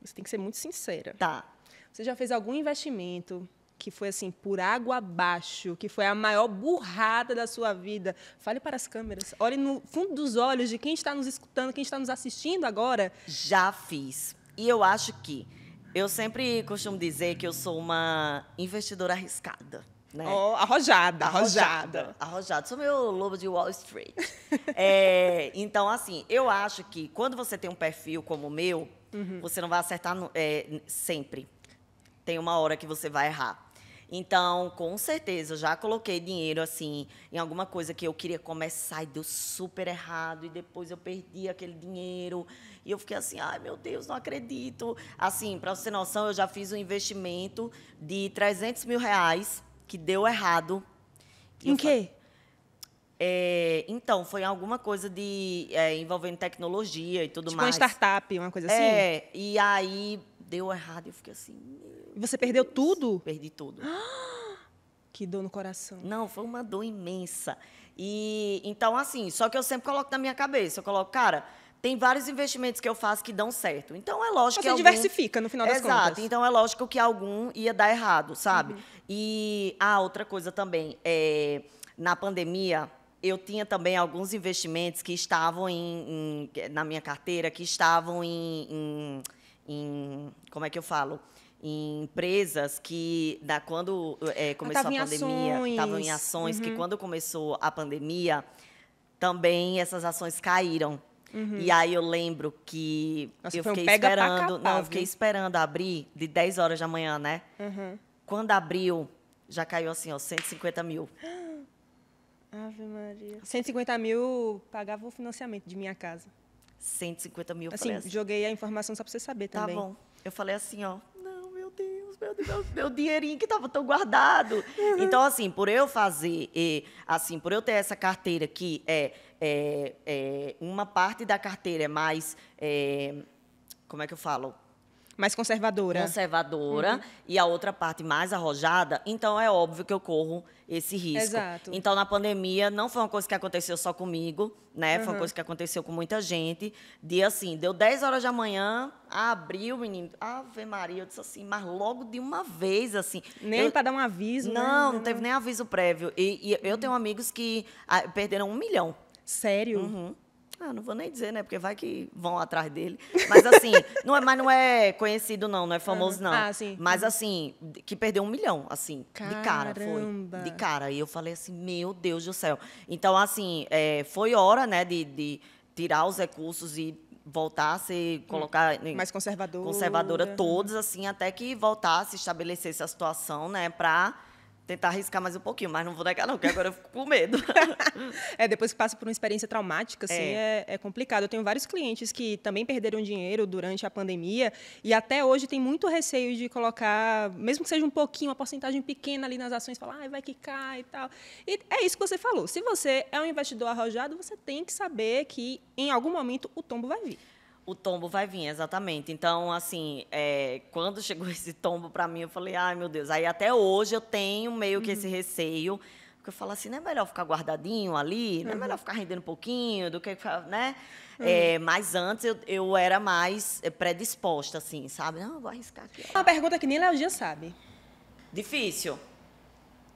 Você tem que ser muito sincera. Tá. Você já fez algum investimento que foi assim, por água abaixo, que foi a maior burrada da sua vida. Fale para as câmeras, olhe no fundo dos olhos de quem está nos escutando, quem está nos assistindo agora. Já fiz. E eu acho que eu sempre costumo dizer que eu sou uma investidora arriscada. Né? Oh, arrojada, arrojada. Arrojada. Sou meu lobo de Wall Street. (laughs) é, então, assim, eu acho que quando você tem um perfil como o meu, uhum. você não vai acertar é, sempre. Tem uma hora que você vai errar. Então, com certeza, eu já coloquei dinheiro assim em alguma coisa que eu queria começar e deu super errado e depois eu perdi aquele dinheiro e eu fiquei assim, ai meu Deus, não acredito. Assim, para você ter noção, eu já fiz um investimento de 300 mil reais que deu errado. Em quê? É, então, foi alguma coisa de é, envolvendo tecnologia e tudo tipo mais. Uma startup, uma coisa é, assim. É, e aí deu errado. Eu fiquei assim. E você perdeu Deus. tudo? Perdi tudo. (gasps) Que dor no coração. Não, foi uma dor imensa. E então, assim, só que eu sempre coloco na minha cabeça, eu coloco, cara, tem vários investimentos que eu faço que dão certo. Então é lógico Você que. Você algum... diversifica no final das Exato. contas. Exato. Então é lógico que algum ia dar errado, sabe? Uhum. E a ah, outra coisa também, é, na pandemia, eu tinha também alguns investimentos que estavam em, em na minha carteira, que estavam em, em em como é que eu falo? Em empresas que da quando é, ah, começou a pandemia estavam em ações uhum. que quando começou a pandemia também essas ações caíram Uhum. E aí eu lembro que Nossa, eu fiquei um esperando. Capar, não, fiquei esperando abrir de 10 horas da manhã, né? Uhum. Quando abriu, já caiu assim, ó, 150 mil. (gasps) Ave Maria. 150 mil pagava o financiamento de minha casa. 150 mil assim, joguei a informação só para você saber tá também. Tá bom. Eu falei assim, ó, não, meu Deus, meu Deus, meu dinheirinho que tava tão guardado. Uhum. Então, assim, por eu fazer, e, assim, por eu ter essa carteira que é, é, é uma parte da carteira é mais, é, como é que eu falo? mais conservadora. Conservadora uhum. e a outra parte mais arrojada, então é óbvio que eu corro esse risco. Exato. Então na pandemia não foi uma coisa que aconteceu só comigo, né? Uhum. Foi uma uhum. coisa que aconteceu com muita gente, de assim, deu 10 horas da manhã, abriu o menino, Ave Maria, eu disse assim, mas logo de uma vez assim. Nem eu... para dar um aviso, né? Não, né? não teve nem aviso prévio. E, e eu uhum. tenho amigos que ah, perderam um milhão. Sério? Uhum. Ah, não vou nem dizer, né? Porque vai que vão atrás dele. Mas assim, (laughs) não é, mas não é conhecido, não, não é famoso, não. Ah, sim. Mas assim, que perdeu um milhão, assim, Caramba. de cara, foi. De cara. E eu falei assim, meu Deus do céu. Então, assim, é, foi hora, né, de, de tirar os recursos e voltasse, hum, colocar mais conservadora, conservadora todos assim, até que voltasse, estabelecesse a situação, né, para tentar arriscar mais um pouquinho, mas não vou negar, não, porque agora eu fico com medo. (laughs) é, depois que passa por uma experiência traumática, assim, é. é. É, complicado. Eu tenho vários clientes que também perderam dinheiro durante a pandemia e até hoje tem muito receio de colocar, mesmo que seja um pouquinho, uma porcentagem pequena ali nas ações, falar, ah, vai que cai e tal. E é isso que você falou. Se você é um investidor arrojado, você tem que saber que em algum momento o tombo vai vir. O tombo vai vir, exatamente. Então, assim, é, quando chegou (laughs) esse tombo para mim, eu falei, ai meu Deus. Aí até hoje eu tenho meio que uhum. esse receio. Porque eu falo assim, não é melhor ficar guardadinho ali? Não é melhor uhum. ficar rendendo um pouquinho do que. né? É, uhum. É, mas antes eu, eu era mais eh, predisposta, assim, sabe? Não, vou arriscar aqui. Ó. Uma pergunta que nem Léo Dias sabe. Difícil.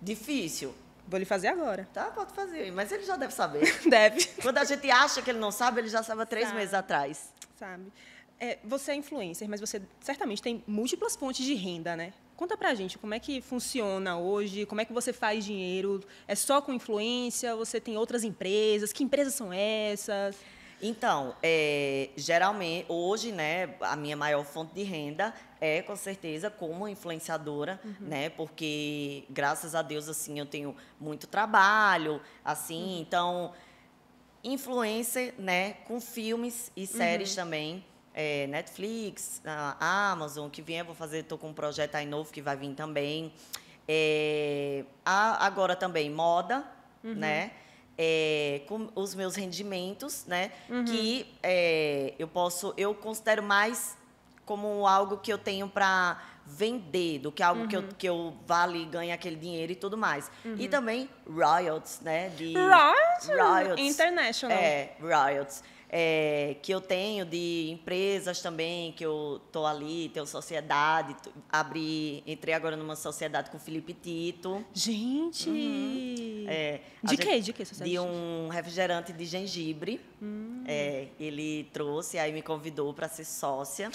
Difícil. Vou lhe fazer agora. Tá, pode fazer. Mas ele já deve saber. (laughs) deve. Quando a gente acha que ele não sabe, ele já sabe há três sabe. meses atrás. Sabe. É, você é influencer, mas você certamente tem múltiplas fontes de renda, né? Conta pra gente como é que funciona hoje, como é que você faz dinheiro? É só com influência? Você tem outras empresas? Que empresas são essas? Então, é, geralmente, hoje, né, a minha maior fonte de renda é com certeza como influenciadora, uhum. né? Porque graças a Deus assim eu tenho muito trabalho, assim, uhum. então influencer, né, com filmes e séries uhum. também. É, Netflix, Amazon, que vier, vou fazer, tô com um projeto aí novo que vai vir também. É, a, agora também moda, uhum. né? É, com os meus rendimentos, né? Uhum. Que é, eu posso, eu considero mais como algo que eu tenho para vender, do que algo uhum. que, eu, que eu vale ganha aquele dinheiro e tudo mais. Uhum. E também royalties, né? De royalties? royalties International. É, royalties. É, que eu tenho de empresas também, que eu tô ali, tenho sociedade, abri, entrei agora numa sociedade com o Felipe Tito. Gente! Uhum. É, de quê? que? De que sociedade? De um refrigerante de gengibre. Hum. É, ele trouxe, aí me convidou para ser sócia.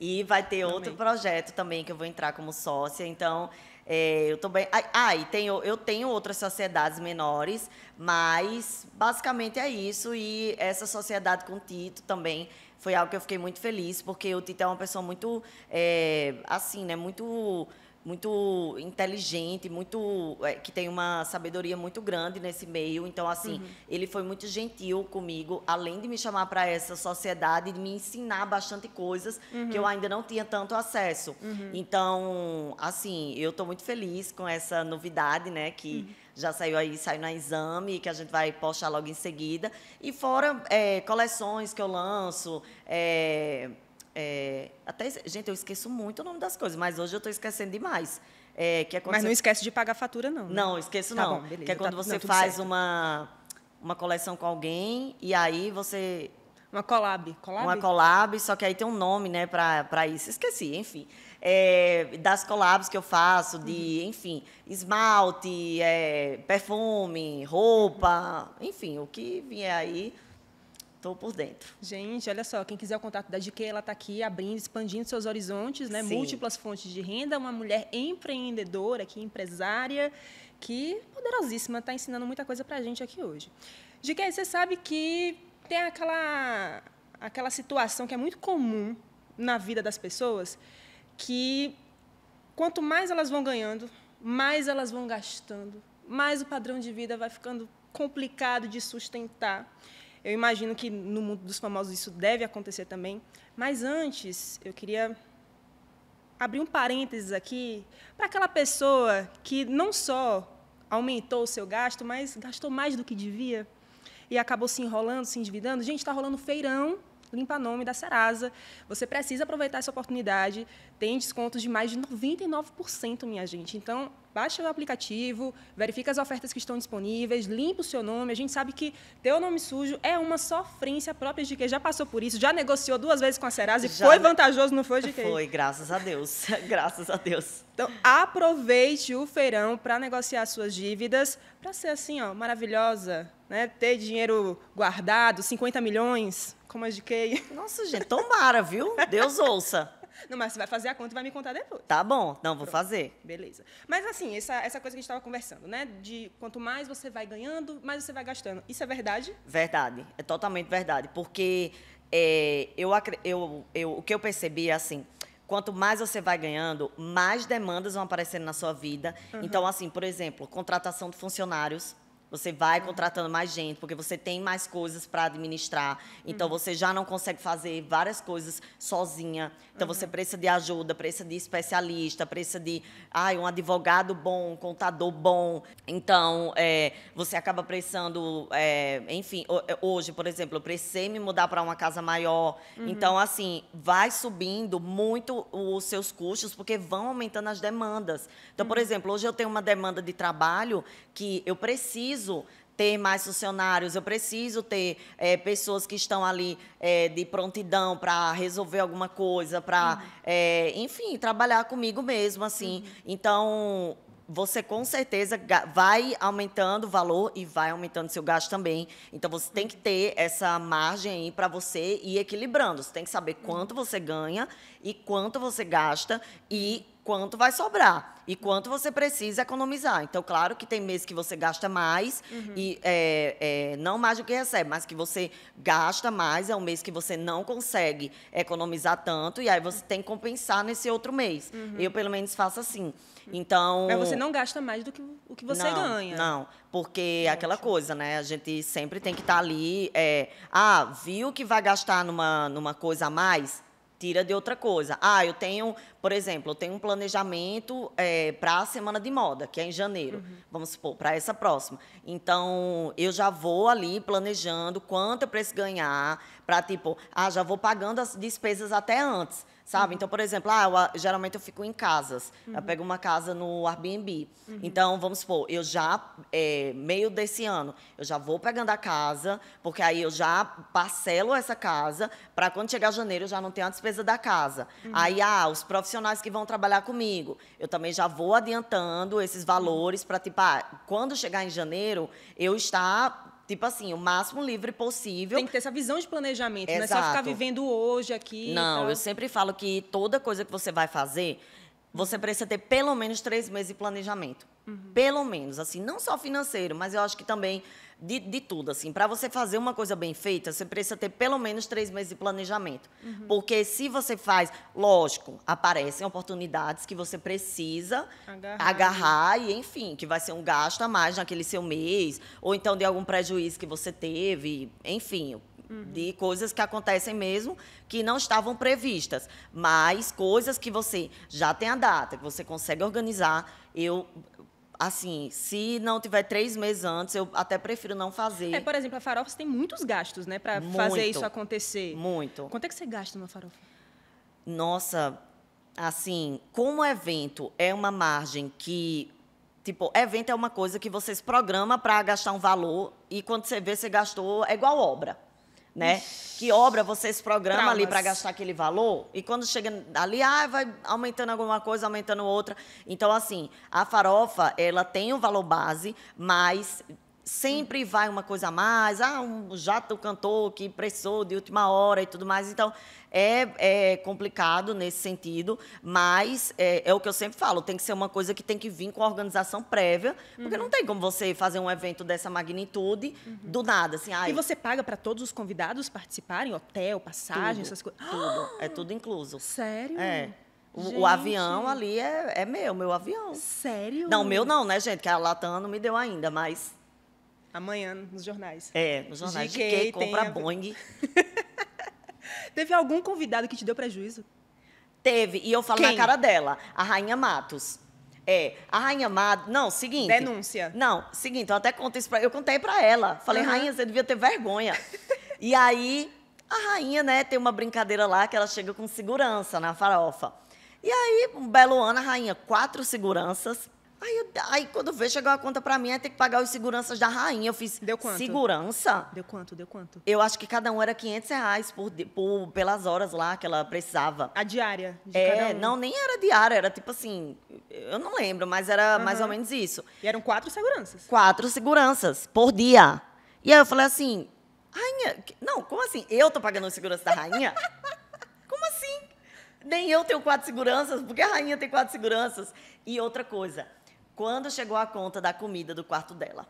E vai ter outro projeto também que eu vou entrar como sócia. Então, é, eu também. Ah, e tenho, eu tenho outras sociedades menores, mas basicamente é isso. E essa sociedade com o Tito também foi algo que eu fiquei muito feliz, porque o Tito é uma pessoa muito. É, assim, né? Muito muito inteligente, muito é, que tem uma sabedoria muito grande nesse meio. Então, assim, uhum. ele foi muito gentil comigo, além de me chamar para essa sociedade, de me ensinar bastante coisas uhum. que eu uhum. ainda não tinha tanto acesso. Uhum. Então, assim, eu estou muito feliz com essa novidade, né? Que uhum. já saiu aí, saiu na exame, que a gente vai postar logo em seguida. E fora é, coleções que eu lanço. É, é, até, gente, eu esqueço muito o nome das coisas, mas hoje eu estou esquecendo demais. É, que é mas não esquece de pagar a fatura, não. Né? Não, esqueço tá não. Bom, beleza, que é quando tá, você não, faz uma, uma coleção com alguém e aí você. Uma collab. collab? Uma collab, só que aí tem um nome né, para isso. Esqueci, enfim. É, das collabs que eu faço, de, uhum. enfim, esmalte, é, perfume, roupa, enfim, o que vier aí Estou por dentro. Gente, olha só, quem quiser o contato da DQ, ela está aqui abrindo, expandindo seus horizontes, né? Sim. Múltiplas fontes de renda, uma mulher empreendedora, aqui empresária, que poderosíssima, está ensinando muita coisa para a gente aqui hoje. DQ, você sabe que tem aquela, aquela situação que é muito comum na vida das pessoas, que quanto mais elas vão ganhando, mais elas vão gastando, mais o padrão de vida vai ficando complicado de sustentar. Eu imagino que no mundo dos famosos isso deve acontecer também. Mas antes, eu queria abrir um parênteses aqui para aquela pessoa que não só aumentou o seu gasto, mas gastou mais do que devia e acabou se enrolando, se endividando. Gente, está rolando feirão limpa nome da Serasa. Você precisa aproveitar essa oportunidade. Tem descontos de mais de 99%, minha gente. Então, baixa o aplicativo, verifica as ofertas que estão disponíveis, limpa o seu nome. A gente sabe que ter o nome sujo é uma sofrência própria de quem já passou por isso, já negociou duas vezes com a Serasa e já foi vantajoso, não foi de quem? Foi, graças a Deus. (laughs) graças a Deus. Então, aproveite o feirão para negociar suas dívidas, para ser assim, ó, maravilhosa, né? Ter dinheiro guardado, 50 milhões, como a GK. Nossa, gente, tomara, viu? Deus ouça. (laughs) Não, mas você vai fazer a conta e vai me contar depois. Tá bom, não, vou Pronto. fazer. Beleza. Mas assim, essa, essa coisa que a gente estava conversando, né? De quanto mais você vai ganhando, mais você vai gastando. Isso é verdade? Verdade, é totalmente verdade. Porque é, eu, eu, eu, o que eu percebi é assim. Quanto mais você vai ganhando, mais demandas vão aparecendo na sua vida. Uhum. Então, assim, por exemplo, contratação de funcionários. Você vai contratando mais gente, porque você tem mais coisas para administrar. Então, uhum. você já não consegue fazer várias coisas sozinha. Então, você precisa de ajuda, precisa de especialista, precisa de ai, um advogado bom, um contador bom. Então, é, você acaba precisando, é, enfim, é, hoje, por exemplo, eu precisei me mudar para uma casa maior. Uhum. Então, assim, vai subindo muito os seus custos, porque vão aumentando as demandas. Então, uhum. por exemplo, hoje eu tenho uma demanda de trabalho que eu preciso ter mais funcionários, eu preciso ter é, pessoas que estão ali é, de prontidão para resolver alguma coisa, para, uhum. é, enfim, trabalhar comigo mesmo, assim. Uhum. Então, você com certeza vai aumentando o valor e vai aumentando seu gasto também. Então você tem que ter essa margem aí para você ir equilibrando. Você tem que saber quanto uhum. você ganha e quanto você gasta e quanto vai sobrar e quanto você precisa economizar. Então, claro que tem meses que você gasta mais, uhum. e é, é, não mais do que recebe, mas que você gasta mais, é um mês que você não consegue economizar tanto, e aí você tem que compensar nesse outro mês. Uhum. Eu, pelo menos, faço assim. Então. Mas você não gasta mais do que o que você não, ganha. Não, porque é aquela coisa, né? A gente sempre tem que estar tá ali. É, ah, viu que vai gastar numa, numa coisa a mais? tira de outra coisa. Ah, eu tenho, por exemplo, eu tenho um planejamento é, para a semana de moda, que é em janeiro, uhum. vamos supor, para essa próxima. Então, eu já vou ali planejando quanto eu preciso ganhar, para tipo, ah, já vou pagando as despesas até antes sabe? Uhum. Então, por exemplo, ah, eu, geralmente eu fico em casas. Uhum. Eu pego uma casa no Airbnb. Uhum. Então, vamos supor, eu já, é, meio desse ano, eu já vou pegando a casa, porque aí eu já parcelo essa casa, para quando chegar janeiro eu já não tenho a despesa da casa. Uhum. Aí, ah, os profissionais que vão trabalhar comigo, eu também já vou adiantando esses valores para, tipo, ah, quando chegar em janeiro, eu estar Tipo assim, o máximo livre possível. Tem que ter essa visão de planejamento, Exato. não é só ficar vivendo hoje aqui. Não, eu sempre falo que toda coisa que você vai fazer, você precisa ter pelo menos três meses de planejamento. Uhum. Pelo menos, assim, não só financeiro, mas eu acho que também de, de tudo, assim. Para você fazer uma coisa bem feita, você precisa ter pelo menos três meses de planejamento. Uhum. Porque se você faz, lógico, aparecem oportunidades que você precisa agarrar. agarrar e, enfim, que vai ser um gasto a mais naquele seu mês, ou então de algum prejuízo que você teve, enfim, uhum. de coisas que acontecem mesmo que não estavam previstas, mas coisas que você já tem a data, que você consegue organizar. Eu Assim, se não tiver três meses antes, eu até prefiro não fazer. É, por exemplo, a farofa você tem muitos gastos, né? Para fazer isso acontecer. Muito. Quanto é que você gasta numa farofa? Nossa, assim, como evento é uma margem que. Tipo, evento é uma coisa que vocês programam para gastar um valor e quando você vê, você gastou. É igual obra né? Que obra você se programa Traumas. ali para gastar aquele valor e quando chega ali, ah, vai aumentando alguma coisa, aumentando outra. Então assim, a farofa, ela tem um valor base, mas sempre vai uma coisa a mais, ah, um jato cantor que pressou de última hora e tudo mais. Então, é, é complicado nesse sentido, mas é, é, o que eu sempre falo, tem que ser uma coisa que tem que vir com a organização prévia, porque uhum. não tem como você fazer um evento dessa magnitude uhum. do nada. Assim, ai, e você paga para todos os convidados participarem? Hotel, passagem, tudo, essas coisas? Tudo, é ah! tudo incluso. Sério? É. O, o, avião ali é, é meu, meu avião. Sério? Não, meu não, né, gente? Que a Latam não me deu ainda, mas Amanhã, nos jornais. É, nos jornais. GK, GK compra boing. Boeing. (laughs) Teve algum convidado que te deu prejuízo? Teve, e eu falo Quem? na cara dela, a Rainha Matos. É, a Rainha Matos. Não, seguinte. Denúncia. Não, seguinte, eu até conto isso pra. Eu contei pra ela. Falei, uhum. Rainha, você devia ter vergonha. (laughs) e aí, a rainha, né, tem uma brincadeira lá que ela chega com segurança na farofa. E aí, um belo ano, a rainha, quatro seguranças Aí, eu, aí quando veio, chegou a conta pra mim, aí tem que pagar os seguranças da rainha. Eu fiz. Deu quanto? Segurança? Deu quanto? Deu quanto? Eu acho que cada um era 500 reais por, por, pelas horas lá que ela precisava. A diária? De é, cada um. não, nem era diária, era tipo assim. Eu não lembro, mas era uhum. mais ou menos isso. E eram quatro seguranças? Quatro seguranças por dia. E aí eu falei assim: rainha, não, como assim? Eu tô pagando a segurança da rainha? (laughs) como assim? Nem eu tenho quatro seguranças, porque a rainha tem quatro seguranças. E outra coisa, quando chegou a conta da comida do quarto dela,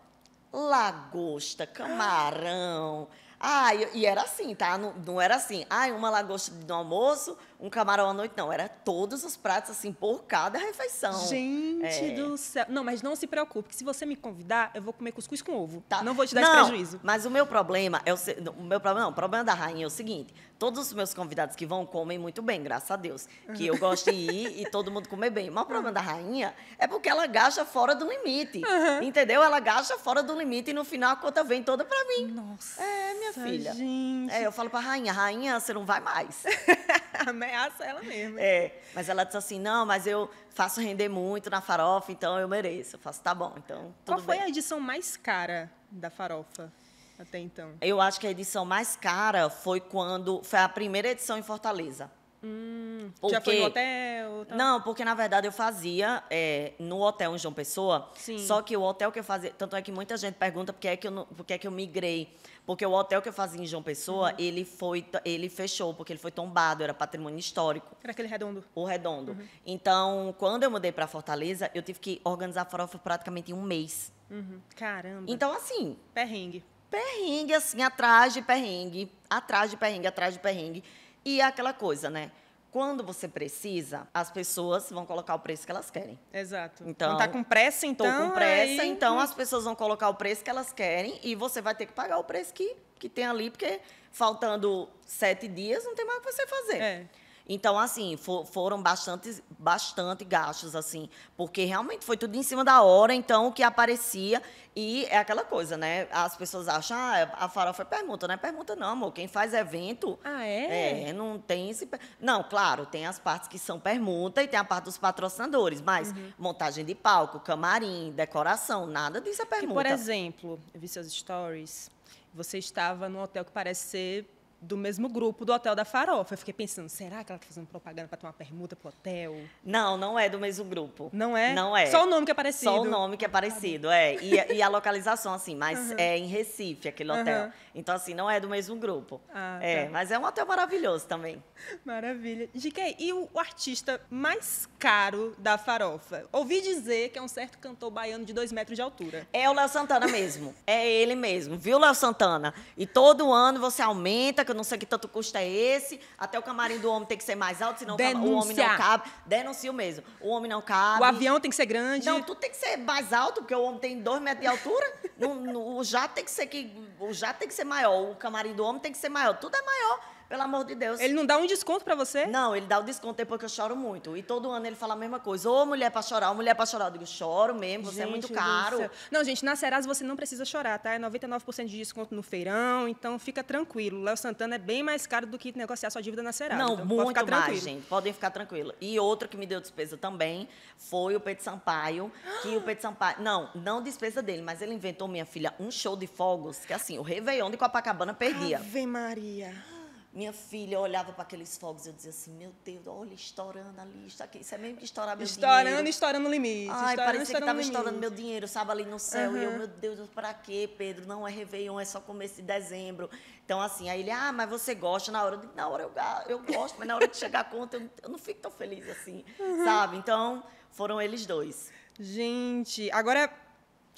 lagosta, camarão. Ai, ah, e era assim, tá? Não, não era assim. Ai, ah, uma lagosta no almoço, um camarão à noite, não. Era todos os pratos, assim, por cada refeição. Gente é. do céu. Não, mas não se preocupe, que se você me convidar, eu vou comer cuscuz com ovo. Tá. Não vou te dar não, esse prejuízo. Mas o meu problema é o. o meu problema, não, o problema da rainha é o seguinte: todos os meus convidados que vão comem muito bem, graças a Deus. Que eu gosto de ir e todo mundo comer bem. Mas o problema da rainha é porque ela gasta fora do limite. Uhum. Entendeu? Ela gasta fora do limite e no final a conta vem toda pra mim. Nossa. É, minha filha. Gente. É, eu falo pra rainha, rainha, você não vai mais. (laughs) Amém? ela mesma. É, mas ela disse assim, não, mas eu faço render muito na farofa, então eu mereço. Eu faço, tá bom, então Qual foi bem. a edição mais cara da farofa? Até então. Eu acho que a edição mais cara foi quando. Foi a primeira edição em Fortaleza. Hum, porque, já foi no hotel? Não, porque na verdade eu fazia é, no hotel em João Pessoa. Sim. Só que o hotel que eu fazia. Tanto é que muita gente pergunta por que é que eu, não, por que é que eu migrei porque o hotel que eu fazia em João Pessoa, uhum. ele foi ele fechou, porque ele foi tombado, era patrimônio histórico. Era aquele redondo. O redondo. Uhum. Então, quando eu mudei para Fortaleza, eu tive que organizar a farofa praticamente em um mês. Uhum. Caramba. Então, assim. Perrengue. Perrengue, assim, atrás de perrengue, atrás de perrengue, atrás de perrengue. E é aquela coisa, né? Quando você precisa, as pessoas vão colocar o preço que elas querem. Exato. Então, não tá com pressa, então. Tô com então, pressa, aí... então as pessoas vão colocar o preço que elas querem e você vai ter que pagar o preço que, que tem ali, porque faltando sete dias não tem mais o que você fazer. É. Então, assim, for, foram bastante, bastante gastos, assim, porque realmente foi tudo em cima da hora, então o que aparecia. E é aquela coisa, né? As pessoas acham, ah, é, a farofa é pergunta, não é pergunta, não, amor. Quem faz evento. Ah, é? É, não tem esse. Não, claro, tem as partes que são permuta e tem a parte dos patrocinadores, mas uhum. montagem de palco, camarim, decoração, nada disso é permuta. Que, por exemplo, eu vi seus stories. Você estava num hotel que parece ser do mesmo grupo do Hotel da Farofa. Eu fiquei pensando, será que ela está fazendo propaganda para tomar permuta pro hotel? Não, não é do mesmo grupo. Não é? Não é. Só o nome que é parecido. Só o nome que é ah, parecido, ah, é. E, e, a localização, assim, mas uhum. é em Recife, aquele hotel. Uhum. Então, assim, não é do mesmo grupo. Ah, tá. é, tá. mas é um hotel maravilhoso também. Maravilha. que? e o, artista mais caro da farofa? Ouvi dizer que é um certo cantor baiano de dois metros de altura. É o Léo Santana mesmo. é ele mesmo, viu, Léo Santana? E todo ano você aumenta eu não sei que tanto custa é esse. Até o camarim do homem tem que ser mais alto, senão o homem não cabe. Denuncio mesmo. O homem não cabe. O avião tem que ser grande. Não, tudo tem que ser mais alto, porque o homem tem dois metros de altura. no, no, o jato tem que ser que. O jato tem que ser maior. O camarim do homem tem que ser maior. Tudo é maior. Pelo amor de Deus. Ele não dá um desconto para você? Não, ele dá o desconto depois que eu choro muito. E todo ano ele fala a mesma coisa. Ô, mulher para chorar, ô, mulher para chorar. Eu digo, choro mesmo, você gente, é muito caro. Não, gente, na Serasa você não precisa chorar, tá? É 99% de desconto no feirão, então fica tranquilo. Léo Santana é bem mais caro do que negociar sua dívida na Serasa. Não, então, muito ficar mais, gente. Podem ficar tranquilo. E outro que me deu despesa também foi o Pedro Sampaio, que o Pedro Sampaio... Não, não despesa dele, mas ele inventou, minha filha, um show de fogos, que assim, o Réveillon de Copacabana perdia. Ave Maria. Minha filha olhava para aqueles fogos e eu dizia assim, meu Deus, olha, estourando ali, isso aqui, isso é mesmo que estourar meu estourando, dinheiro. Estourando, estourando o limite. Ai, parecia que estava estourando meu dinheiro, sabe, ali no céu. Uhum. E eu, meu Deus, para quê, Pedro? Não é Réveillon, é só começo de dezembro. Então, assim, aí ele, ah, mas você gosta. Na hora, eu na hora eu, eu gosto, mas na hora de chegar a conta, eu, eu não fico tão feliz assim, uhum. sabe? Então, foram eles dois. Gente, agora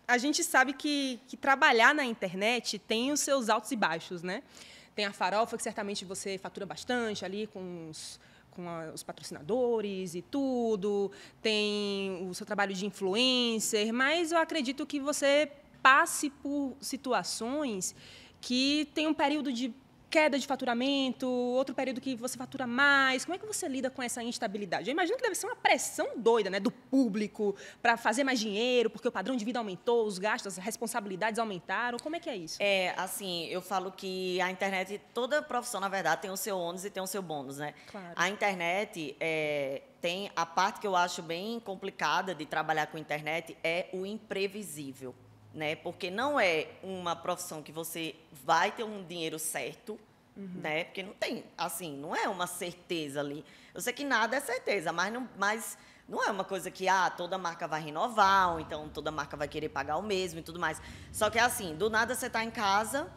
a gente sabe que, que trabalhar na internet tem os seus altos e baixos, né? Tem a farofa, que certamente você fatura bastante ali com os, com a, os patrocinadores e tudo. Tem o seu trabalho de influencer. Mas eu acredito que você passe por situações que tem um período de queda de faturamento, outro período que você fatura mais. Como é que você lida com essa instabilidade? Eu imagino que deve ser uma pressão doida né, do público para fazer mais dinheiro, porque o padrão de vida aumentou, os gastos, as responsabilidades aumentaram. Como é que é isso? É, assim, eu falo que a internet, toda profissão, na verdade, tem o seu ônus e tem o seu bônus, né? Claro. A internet é, tem a parte que eu acho bem complicada de trabalhar com internet é o imprevisível né? Porque não é uma profissão que você vai ter um dinheiro certo, uhum. né? Porque não tem, assim, não é uma certeza ali. Eu sei que nada é certeza, mas não, mas não é uma coisa que ah, toda marca vai renovar, ou então toda marca vai querer pagar o mesmo e tudo mais. Só que é assim, do nada você está em casa,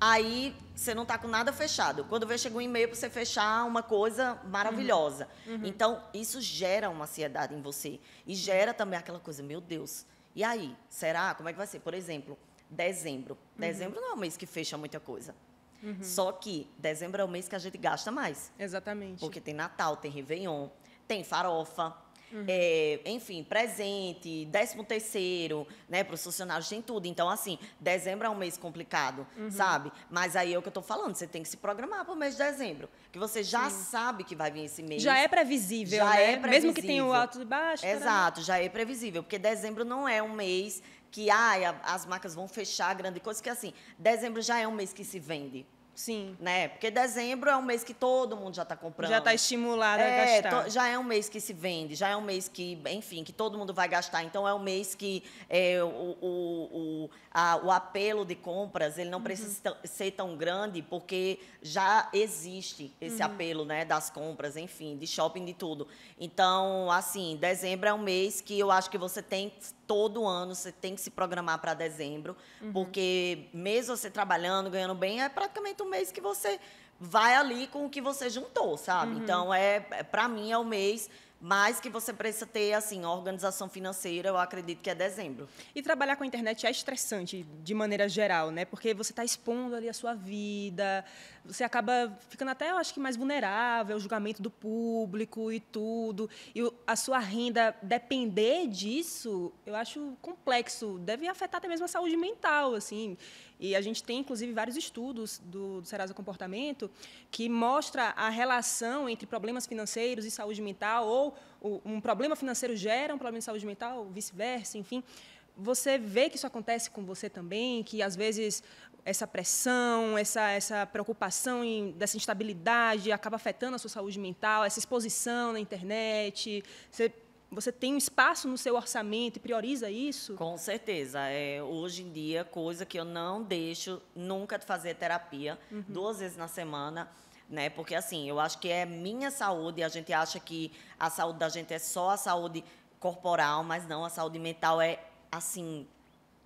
aí você não está com nada fechado. Quando vê, chega um e-mail para você fechar uma coisa maravilhosa. Uhum. uhum. Então, isso gera uma ansiedade em você. E gera também aquela coisa, meu Deus, e aí, será? Como é que vai ser? Por exemplo, dezembro. Uhum. Dezembro uhum. não é um mês que fecha muita coisa. Uhum. Só que dezembro é o mês que a gente gasta mais. Exatamente. Porque tem Natal, tem Réveillon, tem farofa, Uhum. É, enfim, presente, 13 terceiro, né? Para os funcionários tem tudo. Então, assim, dezembro é um mês complicado, uhum. sabe? Mas aí é o que eu estou falando, você tem que se programar para o mês de dezembro. Que você já Sim. sabe que vai vir esse mês. Já é previsível, já né? é previsível. Mesmo que tenha o alto e baixo. Exato, já é previsível. Porque dezembro não é um mês que ah as marcas vão fechar grande coisa, que assim, dezembro já é um mês que se vende. Sim. Né? Porque dezembro é um mês que todo mundo já está comprando. Já está estimulado é, a gastar. já é um mês que se vende, já é um mês que, enfim, que todo mundo vai gastar. Então, é um mês que é, o, o, o, a, o apelo de compras ele não uhum. precisa ser tão grande, porque já existe esse uhum. apelo né, das compras, enfim, de shopping, de tudo. Então, assim, dezembro é um mês que eu acho que você tem todo ano você tem que se programar para dezembro, uhum. porque mesmo você trabalhando, ganhando bem, é praticamente outro mês que você vai ali com o que você juntou, sabe? Uhum. Então, é, é para mim, é o mês mais que você precisa ter, assim, organização financeira, eu acredito que é dezembro. E trabalhar com a internet é estressante, de maneira geral, né? Porque você está expondo ali a sua vida, você acaba ficando até, eu acho que, mais vulnerável ao julgamento do público e tudo. E a sua renda depender disso, eu acho complexo. Deve afetar até mesmo a saúde mental, assim. E a gente tem, inclusive, vários estudos do, do Serasa Comportamento que mostra a relação entre problemas financeiros e saúde mental, ou, um problema financeiro gera um problema de saúde mental, vice-versa, enfim. Você vê que isso acontece com você também, que às vezes essa pressão, essa, essa preocupação em, dessa instabilidade acaba afetando a sua saúde mental, essa exposição na internet. Você você tem um espaço no seu orçamento e prioriza isso? Com certeza. É, hoje em dia, coisa que eu não deixo nunca de fazer é terapia, uhum. duas vezes na semana. Né? Porque assim, eu acho que é minha saúde, a gente acha que a saúde da gente é só a saúde corporal, mas não, a saúde mental é assim,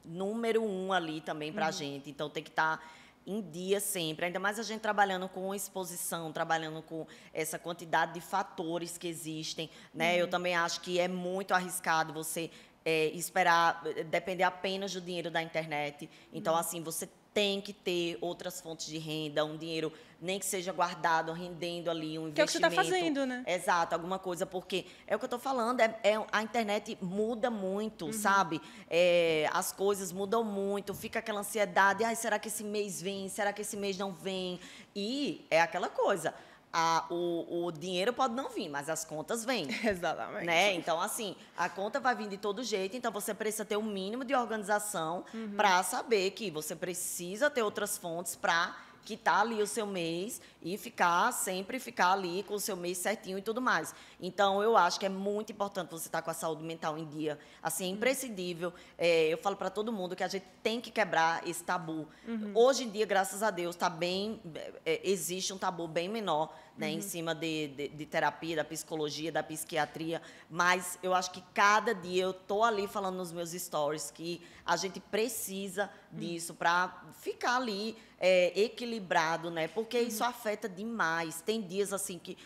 número um ali também para a uhum. gente. Então tem que estar. Tá em dia sempre, ainda mais a gente trabalhando com exposição, trabalhando com essa quantidade de fatores que existem, né? Uhum. Eu também acho que é muito arriscado você é, esperar eh, depender apenas do dinheiro da internet. Então, uhum. assim, você tem que ter outras fontes de renda, um dinheiro, nem que seja guardado, rendendo ali um investimento. Que é o que você tá está fazendo, né? Exato, alguma coisa, porque é o que eu estou falando, é, é, a internet muda muito, uhum. sabe? É, as coisas mudam muito, fica aquela ansiedade, ai, será que esse mês vem? Será que esse mês não vem? E é aquela coisa a, o, o, dinheiro pode não vir, mas as contas vêm. (laughs) Exatamente. Né? Então, assim, a conta vai vir de todo jeito, então você precisa ter o um mínimo de organização uhum. para saber que você precisa ter outras fontes para quitar ali o seu mês e ficar, sempre ficar ali com o seu mês certinho e tudo mais. Então, eu acho que é muito importante você estar com a saúde mental em dia. Assim, é uhum. imprescindível. É, eu falo para todo mundo que a gente tem que quebrar esse tabu. Uhum. Hoje em dia, graças a Deus, tá bem, é, existe um tabu bem menor né, uhum. em cima de, de, de, terapia, da psicologia, da psiquiatria, mas eu acho que cada dia eu tô ali falando nos meus stories que a gente precisa uhum. disso para ficar ali é, equilibrado, né? Porque uhum. isso afeta demais. Tem dias assim que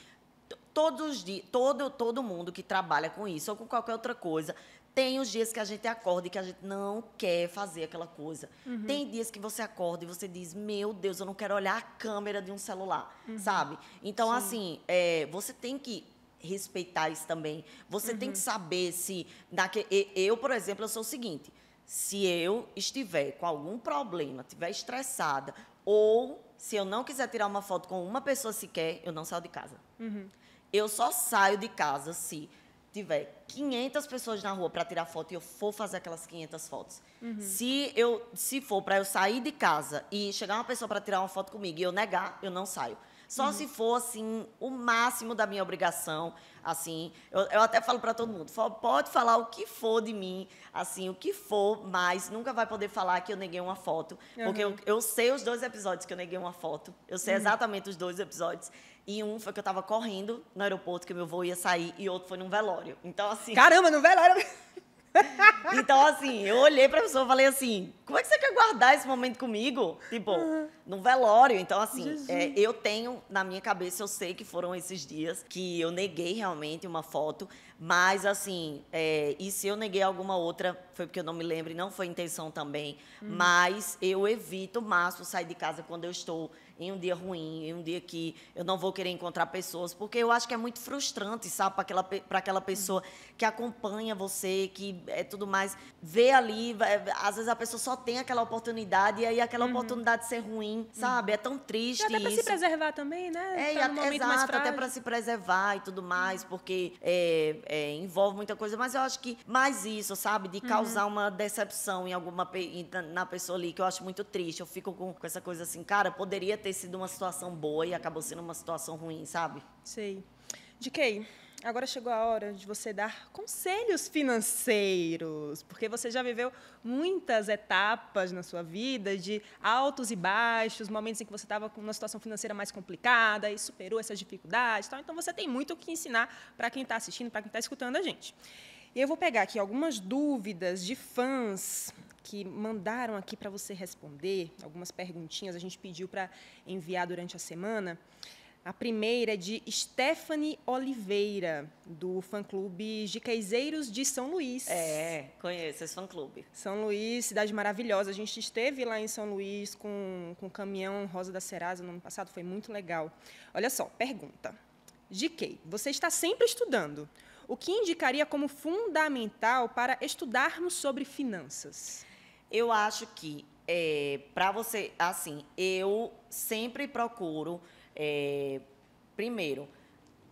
todos os dias, todo, todo mundo que trabalha com isso ou com qualquer outra coisa tem os dias que a gente acorda e que a gente não quer fazer aquela coisa. Uhum. Tem dias que você acorda e você diz, meu Deus, eu não quero olhar a câmera de um celular, uhum. sabe? Então, Sim. assim, é, você tem que respeitar isso também. Você uhum. tem que uhum. saber se... Naque, eu, por exemplo, eu sou o seguinte. Se eu estiver com algum problema, estiver estressada, ou se eu não quiser tirar uma foto com uma pessoa sequer, eu não saio de casa. Uhum. Eu só saio de casa se tiver 500 pessoas na rua para tirar foto e eu for fazer aquelas 500 fotos, uhum. se eu se for para eu sair de casa e chegar uma pessoa para tirar uma foto comigo e eu negar, eu não saio. Só uhum. se for assim o máximo da minha obrigação, assim, eu, eu até falo para todo mundo, pode falar o que for de mim, assim, o que for, mas nunca vai poder falar que eu neguei uma foto, uhum. porque eu, uhum. eu, sei os dois episódios que eu neguei uma foto, eu sei uhum. exatamente os dois episódios. E um foi que eu tava correndo no aeroporto, que meu voo ia sair, e outro foi num velório. Então, assim. Caramba, num velório! (laughs) então, assim, eu olhei pra pessoa e falei assim: como é que você quer guardar esse momento comigo? Tipo, uhum. num velório. Então, assim, é, eu tenho na minha cabeça, eu sei que foram esses dias que eu neguei realmente uma foto, mas, assim, é, e se eu neguei alguma outra, foi porque eu não me lembro, e não foi intenção também, uhum. mas eu evito o máximo sair de casa quando eu estou em um dia ruim, em um dia que eu não vou querer encontrar pessoas, porque eu acho que é muito frustrante, sabe, para aquela, aquela uhum. pessoa que acompanha você, que é tudo mais, vê ali, às vezes a pessoa só tem aquela oportunidade e aí aquela uhum. oportunidade de ser ruim, uhum. sabe? É tão triste. E até para se preservar também, né? É, tá até, exato, até para se preservar e tudo mais, uhum. porque é, é, envolve muita coisa, mas eu acho que mais isso, sabe? De causar uhum. uma decepção em alguma na pessoa ali, que eu acho muito triste. Eu fico com, com essa coisa assim, cara, poderia ter sido uma situação boa e acabou sendo uma situação ruim, sabe? Sei. De quem? agora chegou a hora de você dar conselhos financeiros, porque você já viveu muitas etapas na sua vida de altos e baixos, momentos em que você estava com uma situação financeira mais complicada e superou essas dificuldades. Tal. Então, você tem muito o que ensinar para quem está assistindo, para quem está escutando a gente. E eu vou pegar aqui algumas dúvidas de fãs que mandaram aqui para você responder, algumas perguntinhas a gente pediu para enviar durante a semana. A primeira é de Stephanie Oliveira, do fã-clube Giqueizeiros de São Luís. É, conheço esse fã-clube. São Luís, cidade maravilhosa. A gente esteve lá em São Luís com, com o caminhão Rosa da Serasa no ano passado, foi muito legal. Olha só, pergunta. GK, você está sempre estudando. O que indicaria como fundamental para estudarmos sobre finanças? Eu acho que, é, eh, para você, assim, eu sempre procuro é, primeiro,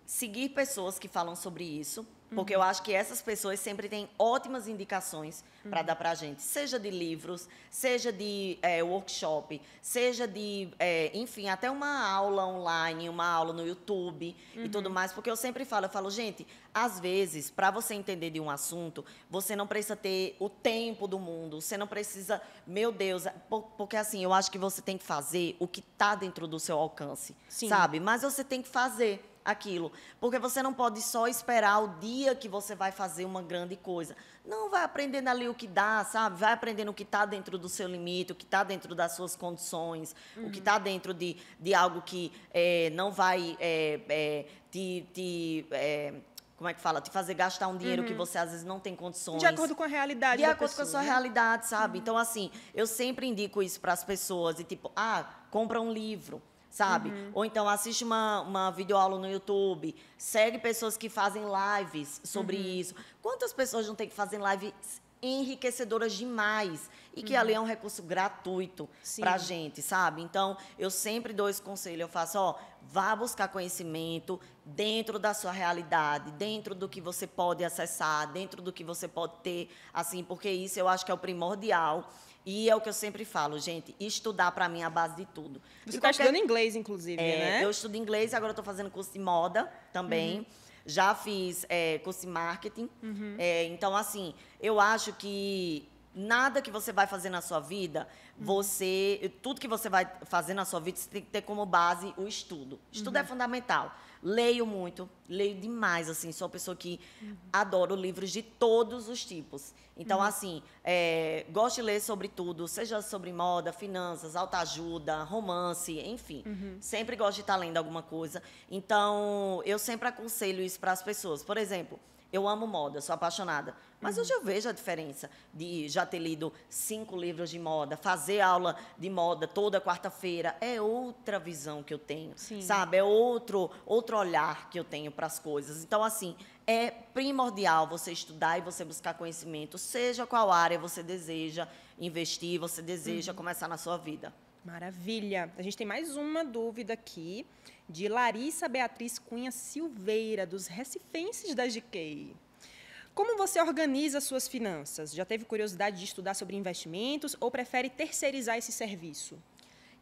seguir pessoas que falam sobre isso, porque eu acho que essas pessoas sempre têm ótimas indicações para dar para a gente, seja de livros, seja de é, workshop, seja de, é, enfim, até uma aula online, uma aula no YouTube uhum. e tudo mais. Porque eu sempre falo, eu falo, gente, às vezes, para você entender de um assunto, você não precisa ter o tempo do mundo, você não precisa, meu Deus, é, porque assim, eu acho que você tem que fazer o que está dentro do seu alcance, Sim. sabe? Mas você tem que fazer aquilo. Porque você não pode só esperar o dia que você vai fazer uma grande coisa. Não, vai aprendendo ali o que dá, sabe? Vai aprendendo o que está dentro do seu limite, o que está dentro das suas condições, uhum. o que está dentro de, de algo que é, não vai é, é, te. te é, como é que fala? Te fazer gastar um dinheiro uhum. que você às vezes não tem condições. De acordo com a realidade. De acordo pessoa, com a sua né? realidade, sabe? Uhum. Então, assim, eu sempre indico isso para as pessoas e tipo, ah, compra um livro sabe? Uhum. Ou então assiste uma, uma videoaula no YouTube, segue pessoas que fazem lives sobre uhum. isso. Quantas pessoas não tem que fazer lives enriquecedoras demais e que uhum. ali é uhum. um recurso gratuito para gente, sabe? Então eu sempre dou esse conselho, eu faço, ó, vá buscar conhecimento dentro da sua realidade, dentro do que você pode acessar, dentro do que você pode ter, assim, porque isso eu acho que é o primordial e é o que eu sempre falo, gente, estudar para mim é a base de tudo. Você está qualquer... estudando inglês, inclusive, é, né? Eu estudo inglês, e agora estou fazendo curso de moda também. Uhum. Já fiz é, curso de marketing. Uhum. É, então, assim, eu acho que nada que você vai fazer na sua vida, uhum. você. Tudo que você vai fazer na sua vida, você tem que ter como base o estudo. Estudo é uhum. fundamental. Leio muito, leio demais, assim, sou uma pessoa que uhum. adoro livros de todos os tipos. Então, uhum. assim, é, gosto de ler sobre tudo, seja sobre moda, finanças, autoajuda, romance, enfim. Uhum. Sempre gosto de estar lendo alguma coisa. Então, eu sempre aconselho isso para as pessoas. Por exemplo, eu amo moda, sou apaixonada. Mas uhum. hoje eu vejo a diferença de já ter lido cinco livros de moda, fazer aula de moda toda quarta-feira. É outra visão que eu tenho, Sim. sabe? É outro, outro olhar que eu tenho para as coisas. Então, assim, é primordial você estudar e você buscar conhecimento, seja qual área você deseja investir, você deseja uhum. começar na sua vida. Maravilha. A gente tem mais uma dúvida aqui de Larissa Beatriz Cunha Silveira, dos Recifenses da GK. Como você organiza suas finanças? Já teve curiosidade de estudar sobre investimentos ou prefere terceirizar esse serviço?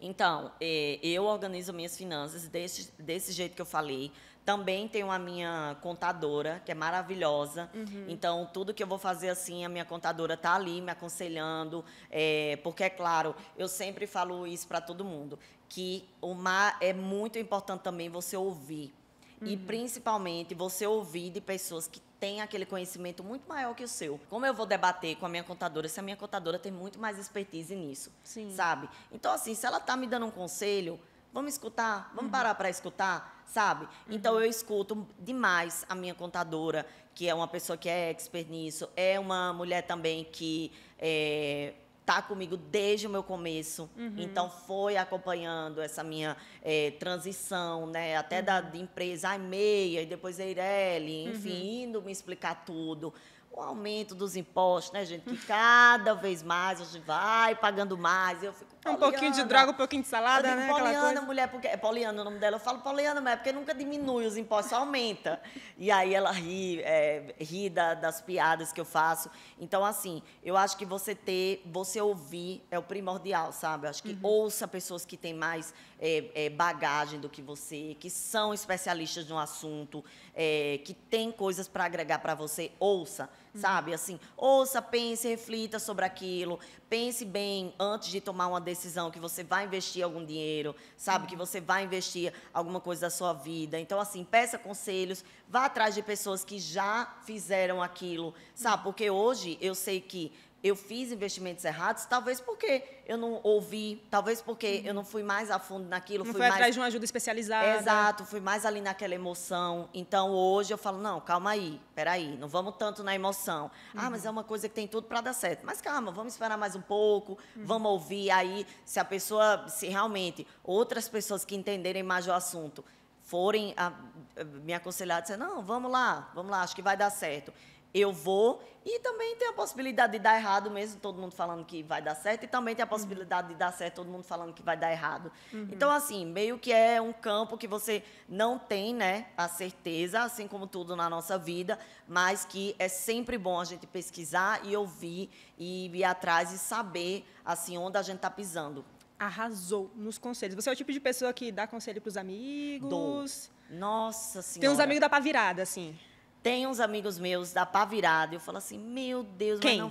Então, eh, eu organizo minhas finanças desse, desse jeito que eu falei, também tenho a minha contadora, que é maravilhosa. Uhum. Então, tudo que eu vou fazer assim, a minha contadora tá ali me aconselhando. É, porque, é claro, eu sempre falo isso para todo mundo, que o mar é muito importante também você ouvir. Uhum. E principalmente você ouvir de pessoas que têm aquele conhecimento muito maior que o seu. Como eu vou debater com a minha contadora se a minha contadora tem muito mais expertise nisso? Sim. Sabe? Então, assim, se ela tá me dando um conselho, Vamos escutar? Vamos uhum. parar para escutar? Sabe? Uhum. Então eu escuto demais a minha contadora, que é uma pessoa que é expert nisso, é uma mulher também que é, tá comigo desde o meu começo. Uhum. Então foi acompanhando essa minha é, transição, né? Até uhum. da de empresa, a meia, e depois a Ireli, enfim, uhum. indo me explicar tudo o aumento dos impostos, né, gente? Que cada vez mais a gente vai pagando mais. Eu, um pouquinho de droga, um pouquinho de salada, eu digo, né? Poliana, mulher, porque. É Poliana o nome dela. Eu falo Poliana, mas é porque nunca diminui os impostos, só aumenta. E aí ela ri, é, ri da, das piadas que eu faço. Então, assim, eu acho que você ter, você ouvir é o primordial, sabe? Eu acho que uhum. ouça pessoas que têm mais é, é, bagagem do que você, que são especialistas no assunto, é, que têm coisas para agregar para você. Ouça sabe? Assim, ouça, pense, reflita sobre aquilo, pense bem antes de tomar uma decisão que você vai investir algum dinheiro, sabe? Que você vai investir alguma coisa da sua vida. Então, assim, peça conselhos, vá atrás de pessoas que já fizeram aquilo, sabe? Porque hoje eu sei que eu fiz investimentos errados, talvez porque eu não ouvi, talvez porque eu não fui mais a fundo naquilo. Não fui foi mais... atrás de uma ajuda especializada. Exato, fui mais ali naquela emoção. Então, hoje eu falo, não, calma aí, peraí, não vamos tanto na emoção. Uhum. Ah, mas é uma coisa que tem tudo para dar certo. Mas calma, vamos esperar mais um pouco, uhum. vamos ouvir aí se a pessoa, se realmente outras pessoas que entenderem mais o assunto forem a, a, eh, me aconselhar, dizer, não, vamos lá, vamos lá, acho que vai dar certo eu vou. E também tem a possibilidade de dar errado, mesmo todo mundo falando que vai dar certo, e também tem a possibilidade uhum. de dar certo, todo mundo falando que vai dar errado. Uhum. Então, assim, meio que é um campo que você não tem, né, a certeza, assim como tudo na nossa vida, mas que é sempre bom a gente pesquisar e ouvir e ir atrás e saber, assim, onde a gente está pisando. Arrasou nos conselhos. Você é o tipo de pessoa que dá conselho para os amigos? Dou. Nossa Senhora. Tem uns amigos da pavirada, assim. Tem uns amigos meus da pá virada. Eu falo assim, meu Deus, Quem? mas não.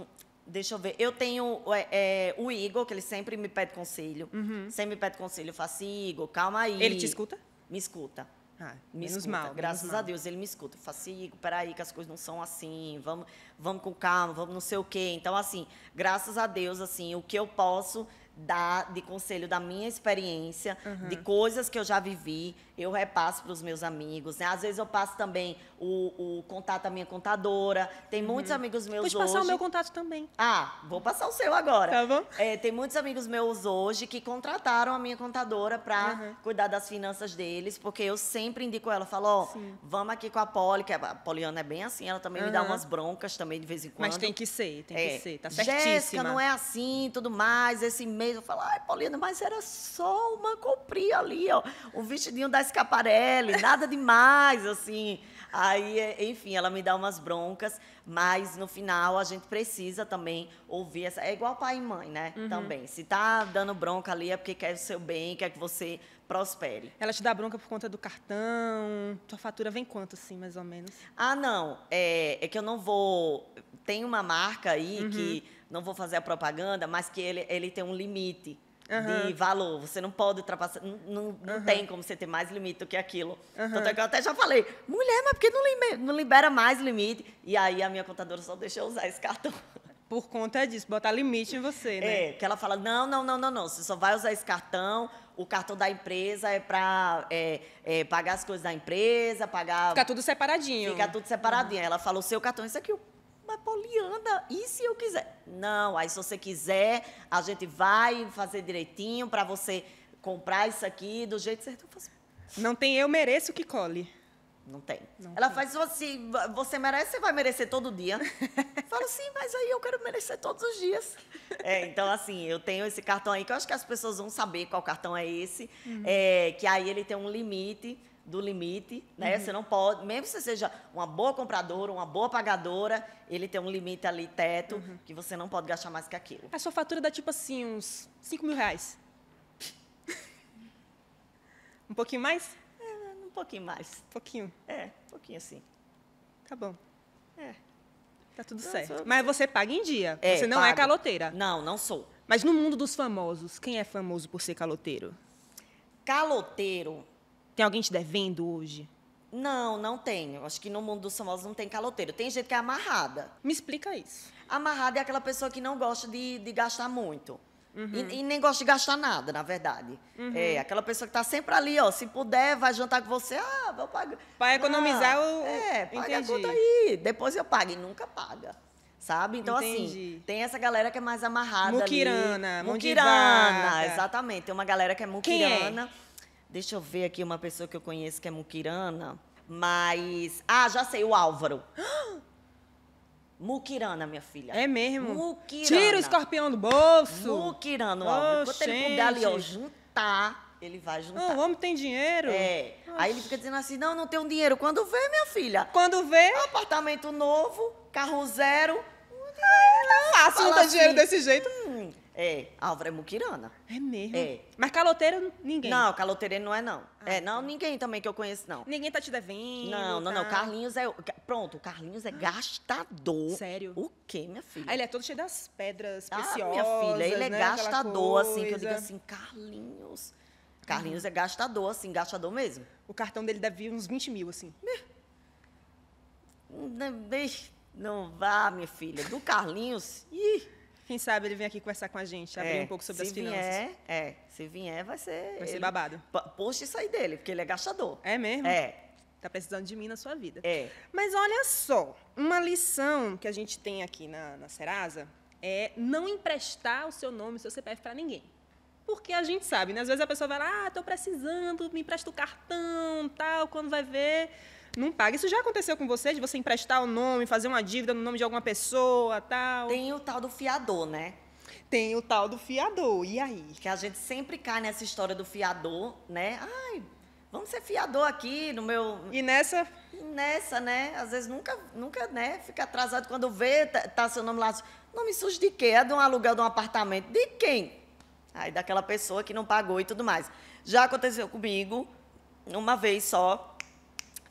Hum, deixa eu ver. Eu tenho é, é, o Igor, que ele sempre me pede conselho. Uhum. Sempre me pede conselho. Eu assim, Igor, calma aí. Ele te escuta? Me escuta. Ah, me menos escuta. mal. Graças menos a Deus, ele me escuta. Eu faço, assim, Igor, peraí, que as coisas não são assim, vamos, vamos com calma, vamos não sei o quê. Então, assim, graças a Deus, assim, o que eu posso da, de conselho da minha experiência, uhum. de coisas que eu já vivi, eu repasso para os meus amigos. Né? Às vezes eu passo também o, o contato da minha contadora. Tem muitos uhum. amigos meus Pode hoje. passar o meu contato também. Ah, vou passar o seu agora. Tá bom? É, tem muitos amigos meus hoje que contrataram a minha contadora para uhum. cuidar das finanças deles, porque eu sempre indico ela, falo, ó, oh, vamos aqui com a Poli, que a Poliana é bem assim, ela também me dá uhum. umas broncas também de vez em quando. Mas tem que ser, tem é, que ser, tá certíssima. Jéssica, não é assim, tudo mais, esse mês, eu falo, ai, Paulina, mas era só uma comprinha ali, ó, um vestidinho da Escaparelli, nada demais, assim. Aí, é, enfim, ela me dá umas broncas, mas no final a gente precisa também ouvir essa. É igual pai e mãe, né? Uhum. Também. Se tá dando bronca ali é porque quer o seu bem, quer que você prospere. Ela te dá bronca por conta do cartão? Tua fatura vem quanto, assim, mais ou menos? Ah, não. É, é que eu não vou. Tem uma marca aí uhum. que não vou fazer a propaganda, mas que ele, ele tem um limite uhum. de valor. Você não pode ultrapassar. Não, não, uhum. tem como você ter mais limite do que aquilo. Uhum. Tanto é que eu até já falei, mulher, mas por que não, libera, mais limite? E aí a minha contadora só deixou usar esse cartão. Por conta disso, botar limite em você, né? É, que ela fala: não, não, não, não, não. Você só vai usar esse cartão o cartão da empresa é para é, é, pagar as coisas da empresa, pagar. Fica tudo separadinho. Fica tudo separadinho. Uhum. Ela falou: o seu cartão é esse aqui. É Poliana, e se eu quiser? Não, aí se você quiser, a gente vai fazer direitinho para você comprar isso aqui do jeito certo. Não tem eu mereço que cole. Não tem. Não Ela tem. faz assim, você merece, você vai merecer todo dia. (laughs) Falo sim, mas aí eu quero merecer todos os dias. (laughs) É, então, assim, eu tenho esse cartão aí, que eu acho que as pessoas vão saber qual cartão é esse, uhum. é, que aí ele tem um limite do limite, né? Uhum. Você não pode, mesmo que você seja uma boa compradora, uma boa pagadora, ele tem um limite ali, teto, uhum. que você não pode gastar mais que aquilo. A sua fatura dá tipo assim, uns 5 mil reais. (laughs) um pouquinho mais? É, um pouquinho mais. pouquinho? É, um pouquinho assim. Tá bom. É. Tá tudo não, certo. Sou... Mas você paga em dia. É, você não é pago. é caloteira. Não, não sou. Mas no mundo dos famosos, quem é famoso por ser caloteiro? Caloteiro tem alguém te devendo hoje? Não, não tenho. Acho que no mundo dos famosos não tem caloteiro. Tem gente que é amarrada. Me explica isso. Amarrada é aquela pessoa que não gosta de, de gastar muito. Uhum. E, e, nem gosta de gastar nada, na verdade. Uhum. É aquela pessoa que está sempre ali, ó. Se puder, vai jantar com você. Ah, vou pagar. Para ah, economizar ah, o. É, paga Entendi. a conta aí. Depois eu pago. E nunca paga. Sabe? Então, assim, Entendi. assim, tem essa galera que é mais amarrada. Muquirana, Mukirana. Muquirana, exatamente. Tem uma galera que é muquirana. Quem é? Deixa eu ver aqui uma pessoa que eu conheço que é muquirana, mas. Ah, já sei, o Álvaro. (gasps) Muquirana, minha filha. É mesmo? Muquirana. Tira o escorpião do bolso. Muquirana, o Álvaro. ter ele puder ali, ó, juntar, ele vai juntar. Não, o homem tem dinheiro. É. Oxi. Aí ele fica dizendo assim: não, não tenho dinheiro. Quando vê, minha filha? Quando vê? Apartamento novo, carro zero. Não, não Faço não tem assim, dinheiro desse jeito. É, Álvaro é muquirana. É mesmo? É. Mas caloteiro, ninguém? Não, caloteiro não é, não. Ah, é, tá. não, tá. ninguém também que eu conheço, não. Ninguém tá te devendo? Não, não, tá. não. Carlinhos é... Pronto, o Carlinhos é gastador. Sério? O quê, minha filha? Ah, ele é todo cheio das pedras preciosas, ah, minha filha, ele é né, gastador, assim, que eu digo assim, Carlinhos... Carlinhos é gastador, assim, gastador mesmo. O cartão dele deve vir uns 20 mil, assim. Não vá, minha filha. Do Carlinhos... Ih... Quem sabe ele vem aqui conversar com a gente, abrir é, um pouco sobre as finanças. Vier, é, se vier, vai ser. Vai ser ele... babado. Poxa, isso aí dele, porque ele é gastador. É mesmo? É. Tá precisando de mim na sua vida. É. Mas olha só, uma lição que a gente tem aqui na, na Serasa é não emprestar o seu nome, o seu CPF para ninguém. Porque a gente sabe, né? Às vezes a pessoa vai lá, ah, tô precisando, me empresta o cartão, tal, quando vai ver não paga. Isso já aconteceu com você, de você emprestar o nome, fazer uma dívida no nome de alguma pessoa, tal? Tem o tal do fiador, né? Tem o tal do fiador, e aí? Que a gente sempre cai nessa história do fiador, né? Ai, vamos ser fiador aqui no meu... E nessa? E nessa, né? Às vezes nunca, nunca né? Fica atrasado quando vê, tá, tá seu nome lá. Nome sujo de quê? É de um aluguel de um apartamento. De quem? Aí daquela pessoa que não pagou e tudo mais. Já aconteceu comigo, uma vez só,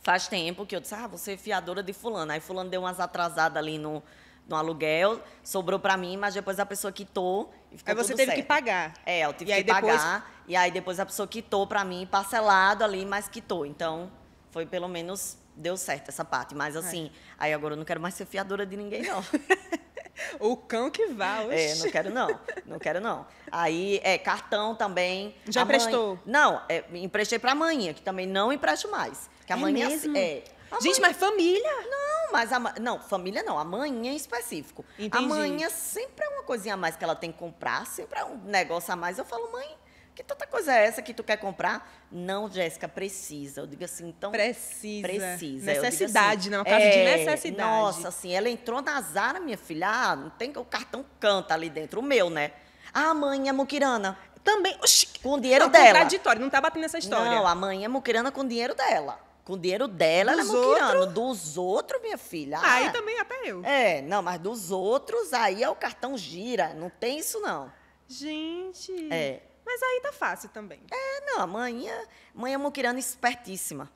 Faz tempo que eu disse, ah, você é fiadora de fulano. Aí fulano deu umas atrasadas ali no, no aluguel, sobrou para mim, mas depois a pessoa quitou e ficou Aí você teve certo. que pagar. É, eu tive e que depois... pagar. E aí depois a pessoa quitou para mim, parcelado ali, mas quitou. Então, foi pelo menos, deu certo essa parte. Mas assim, é. aí agora eu não quero mais ser fiadora de ninguém, não. (laughs) O cão que vá, é, oxe. É, não quero não, não quero não. Aí, é, cartão também. Já emprestou? Mãe... Não, é, emprestei pra manhã, que também não empresto mais. Que amanhã. É, é. Gente, mas família? Não, mas a, não, família não, amanhã em específico. Entendi. Amanhã é sempre é uma coisinha a mais que ela tem que comprar, sempre é um negócio a mais. Eu falo, mãe, que tanta coisa é essa que tu quer comprar? Não, Jéssica, precisa. Eu digo assim, então. Precisa. Precisa. Necessidade, assim, não. Né? Caso é, de necessidade. Nossa, assim, ela entrou na Zara, minha filha. Ah, não tem que o cartão canta ali dentro. O meu, né? a ah, mãe, é muquirana. Também. Oxi, com o dinheiro não, dela. contraditório, não tá batendo essa história. Não, a mãe é muquirana com o dinheiro dela. Com dinheiro dela, dos ela muquirando. Outro... Dos outros, minha filha. Ah, aí também até eu. É, não, mas dos outros, aí é o cartão gira. Não tem isso, não. Gente. É. Mas aí tá fácil também. É, não, amanhã, mãe, mãe é muquirana é espertíssima.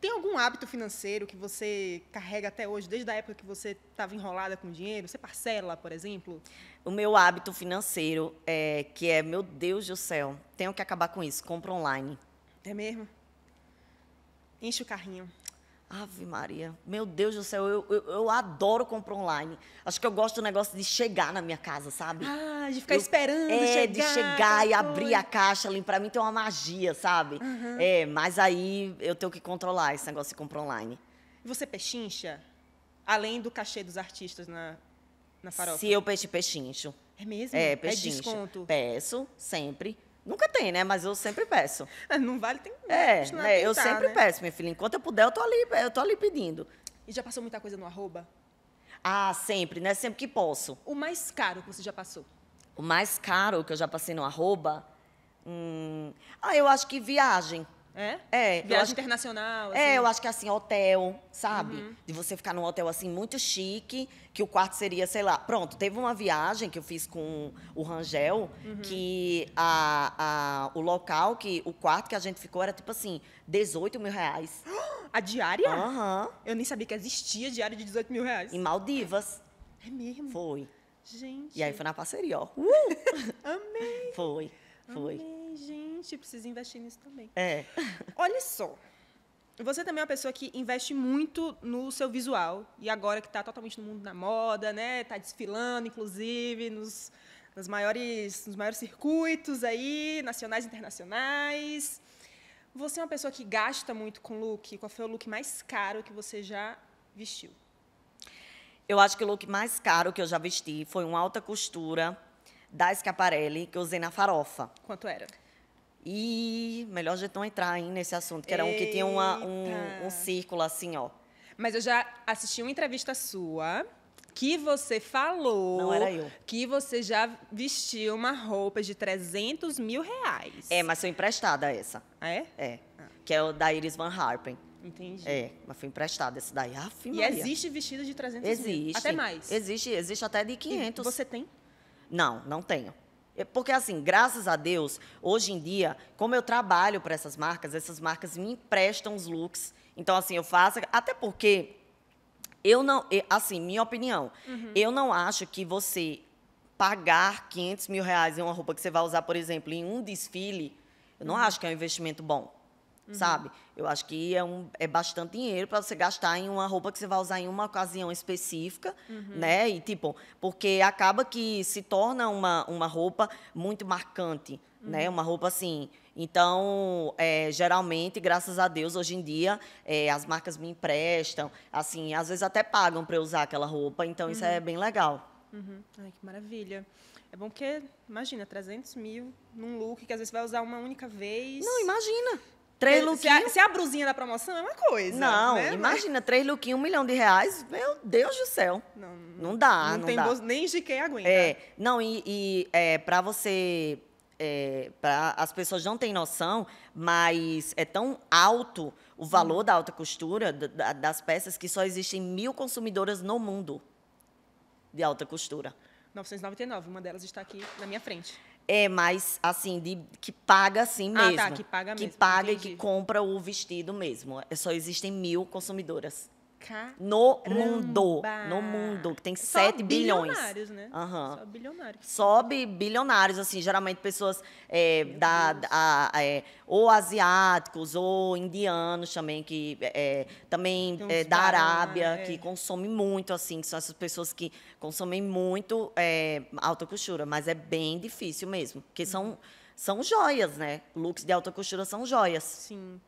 Tem algum hábito financeiro que você carrega até hoje, desde a época que você estava enrolada com dinheiro? Você parcela, por exemplo? O meu hábito financeiro é que é, meu Deus do céu, tenho que acabar com isso, compro online. É mesmo? Enche o carrinho. Ave Maria, meu Deus do céu, eu, eu, eu, adoro comprar online. Acho que eu gosto do negócio de chegar na minha casa, sabe? Ah, de ficar eu, esperando é, chegar. de chegar e abrir a caixa ali. Pra mim tem uma magia, sabe? Uhum. É, mas aí eu tenho que controlar esse negócio de comprar online. E você pechincha? Além do cachê dos artistas na, na farofa? Se eu peixe, pechincho. É mesmo? É, é pechincho. É desconto? Peço, sempre. Nunca tem, né? Mas eu sempre peço. É, não vale, tem que É, né? tentar, eu sempre né? peço, minha filha. Enquanto eu puder, eu tô ali, eu tô ali pedindo. E já passou muita coisa no arroba? Ah, sempre, né? Sempre que posso. O mais caro que você já passou? O mais caro que eu já passei no arroba. Hum... Ah, eu acho que viagem. É? É. Viagem acho, internacional. É, assim. É, eu acho que é, assim, hotel, sabe? Uhum. De você ficar num hotel assim muito chique, que o quarto seria, sei lá. Pronto, teve uma viagem que eu fiz com o Rangel, uhum. que a, a, o local, que o quarto que a gente ficou era tipo assim, 18 mil reais. (gasps) A diária? Aham. Uhum. Eu nem sabia que existia diária de 18 mil reais. Em Maldivas. É mesmo? Foi. Gente. E aí foi na parceria, ó. Uh! (laughs) Amei. Foi, foi. Amei gente, precisa investir nisso também. É. Olha só. Você também é uma pessoa que investe muito no seu visual. E agora que está totalmente no mundo da moda, né? Está desfilando, inclusive, nos, maiores, nos maiores circuitos aí, nacionais e internacionais. Você é uma pessoa que gasta muito com look. Qual foi o look mais caro que você já vestiu? Eu acho que o look mais caro que eu já vesti foi uma alta costura da Schiaparelli que eu usei na farofa. Quanto era? E melhor a gente não entrar aí nesse assunto, que era um que tinha uma, um, um círculo assim, ó. Mas eu já assisti uma entrevista sua que você falou não era eu. que você já vestiu uma roupa de 300 mil reais. É, mas foi emprestada essa. Ah, é? É. Ah. Que é o da Iris Van Harpen. Entendi. É, mas foi emprestada essa daí. Ah, e Maria. existe vestido de 300 existe. mil? Existe. Até mais? Existe, existe até de 500. E você tem? Não, não tenho. É, porque, assim, graças a Deus, hoje em dia, como eu trabalho para essas marcas, essas marcas me emprestam os looks. Então, assim, eu faço. Até porque eu não. Assim, minha opinião, uhum. eu não acho que você pagar 500 mil reais em uma roupa que você vai usar, por exemplo, em um desfile, eu não uhum. acho que é um investimento bom uhum. sabe? Eu acho que é, um, é bastante dinheiro para você gastar em uma roupa que você vai usar em uma ocasião específica, uhum. né? E tipo, porque acaba que se torna uma, uma roupa muito marcante, né? uhum. né? Uma roupa assim. Então, é, geralmente, graças a Deus, hoje em dia, é, as marcas me emprestam, assim, às vezes até pagam para eu usar aquela roupa, então isso é uhum. bem legal. Uhum. Ai, que maravilha. É bom porque, imagina, 300 mil num look que às vezes vai usar uma única vez. Não, imagina. Três lookinhos. Se, se a, brusinha da promoção é uma coisa. Não, né? imagina, três lookinhos, um milhão de reais, meu Deus do céu. Não, não dá, não, não tem dá. Bolso, nem de quem aguenta. É, não, e, e é, para você. É, pra, as pessoas não têm noção, mas é tão alto o valor hum. da alta costura, da, das peças, que só existem mil consumidoras no mundo de alta costura. 999, uma delas está aqui na minha frente. É, mas assim, de, que paga assim mesmo. Ah, tá, que paga mesmo. Que paga entendi. e que compra o vestido mesmo. É, só existem mil consumidoras. Caramba. No mundo. No mundo, que tem é Só 7 bilhões. bilionários, né? Uhum. Só bilionários. Só bilionários, assim, geralmente pessoas é, da, a, a, é, ou asiáticos ou indianos também, que é, também é, da Arábia, é. que consomem muito, assim, que são essas pessoas que consomem muito alta costura, mas é bem difícil mesmo, porque uhum. são, são joias, né? Looks de alta costura são joias. Sim.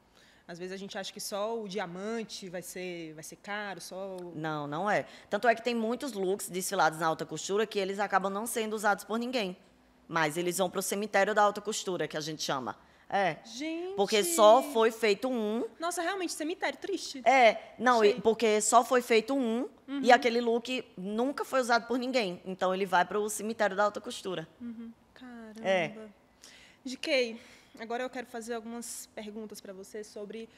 Às vezes a gente acha que só o diamante vai ser, vai ser caro, só o... Não, não é. Tanto é que tem muitos looks desfilados na alta costura que eles acabam não sendo usados por ninguém. Mas eles vão para o cemitério da alta costura, que a gente chama. É. Gente. Porque só foi feito um. Nossa, realmente, cemitério triste. É, não, porque só foi feito um uhum. e aquele look nunca foi usado por ninguém. Então ele vai para o cemitério da alta costura. Uhum. É. Caramba. É. De que Agora eu quero fazer algumas perguntas para você sobre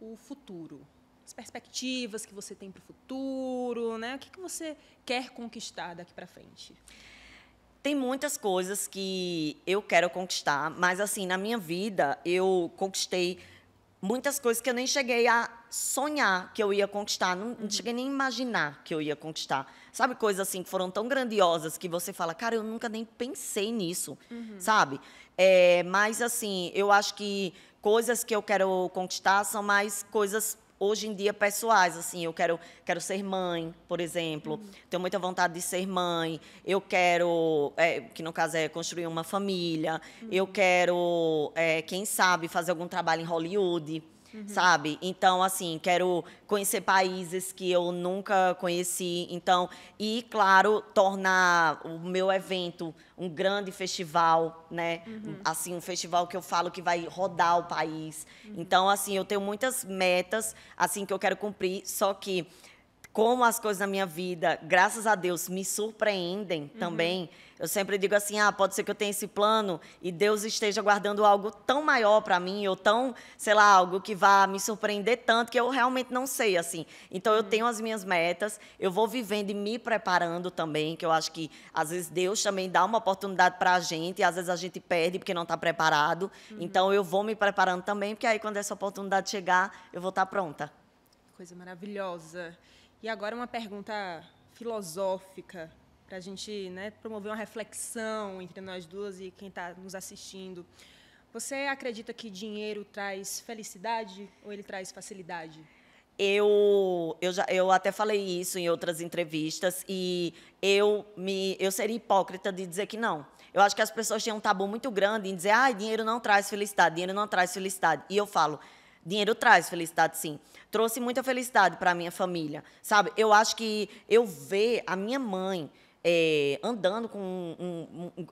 o futuro. As perspectivas que você tem para o futuro, né? O que, que você quer conquistar daqui para frente? Tem muitas coisas que eu quero conquistar, mas assim, na minha vida eu conquistei muitas coisas que eu nem cheguei a sonhar que eu ia conquistar, não, uhum. cheguei nem a imaginar que eu ia conquistar. Sabe coisas assim que foram tão grandiosas que você fala, cara, eu nunca nem pensei nisso, uhum. sabe? É, mas, assim, eu acho que coisas que eu quero conquistar são mais coisas hoje em dia pessoais assim eu quero quero ser mãe por exemplo uhum. tenho muita vontade de ser mãe eu quero é, que no caso é construir uma família uhum. eu quero é, quem sabe fazer algum trabalho em Hollywood uhum. sabe? Então, assim, quero conhecer países que eu nunca conheci. Então, e, claro, tornar o meu evento um grande festival, né? Uhum. Assim, um festival que eu falo que vai rodar o país. Uhum. Então, assim, eu tenho muitas metas, assim, que eu quero cumprir, só que como as coisas na minha vida, graças a Deus, me surpreendem uhum. também. Eu sempre digo assim: ah, pode ser que eu tenha esse plano e Deus esteja guardando algo tão maior para mim, ou tão, sei lá, algo que vá me surpreender tanto que eu realmente não sei, assim. Então, eu uhum. tenho as minhas metas, eu vou vivendo e me preparando também, que eu acho que às vezes Deus também dá uma oportunidade para a gente, e às vezes a gente perde porque não está preparado. Uhum. Então, eu vou me preparando também, porque aí quando essa oportunidade chegar, eu vou estar tá pronta. Coisa maravilhosa. E agora uma pergunta filosófica para a gente né, promover uma reflexão entre nós duas e quem está nos assistindo. Você acredita que dinheiro traz felicidade ou ele traz facilidade? Eu, eu, já, eu até falei isso em outras entrevistas e eu, me, eu seria hipócrita de dizer que não. Eu acho que as pessoas têm um tabu muito grande em dizer, ah, dinheiro não traz felicidade, dinheiro não traz felicidade. E eu falo, Dinheiro traz felicidade, sim. Trouxe muita felicidade para minha família, sabe? Eu acho que eu ver a minha mãe é, andando com um, um,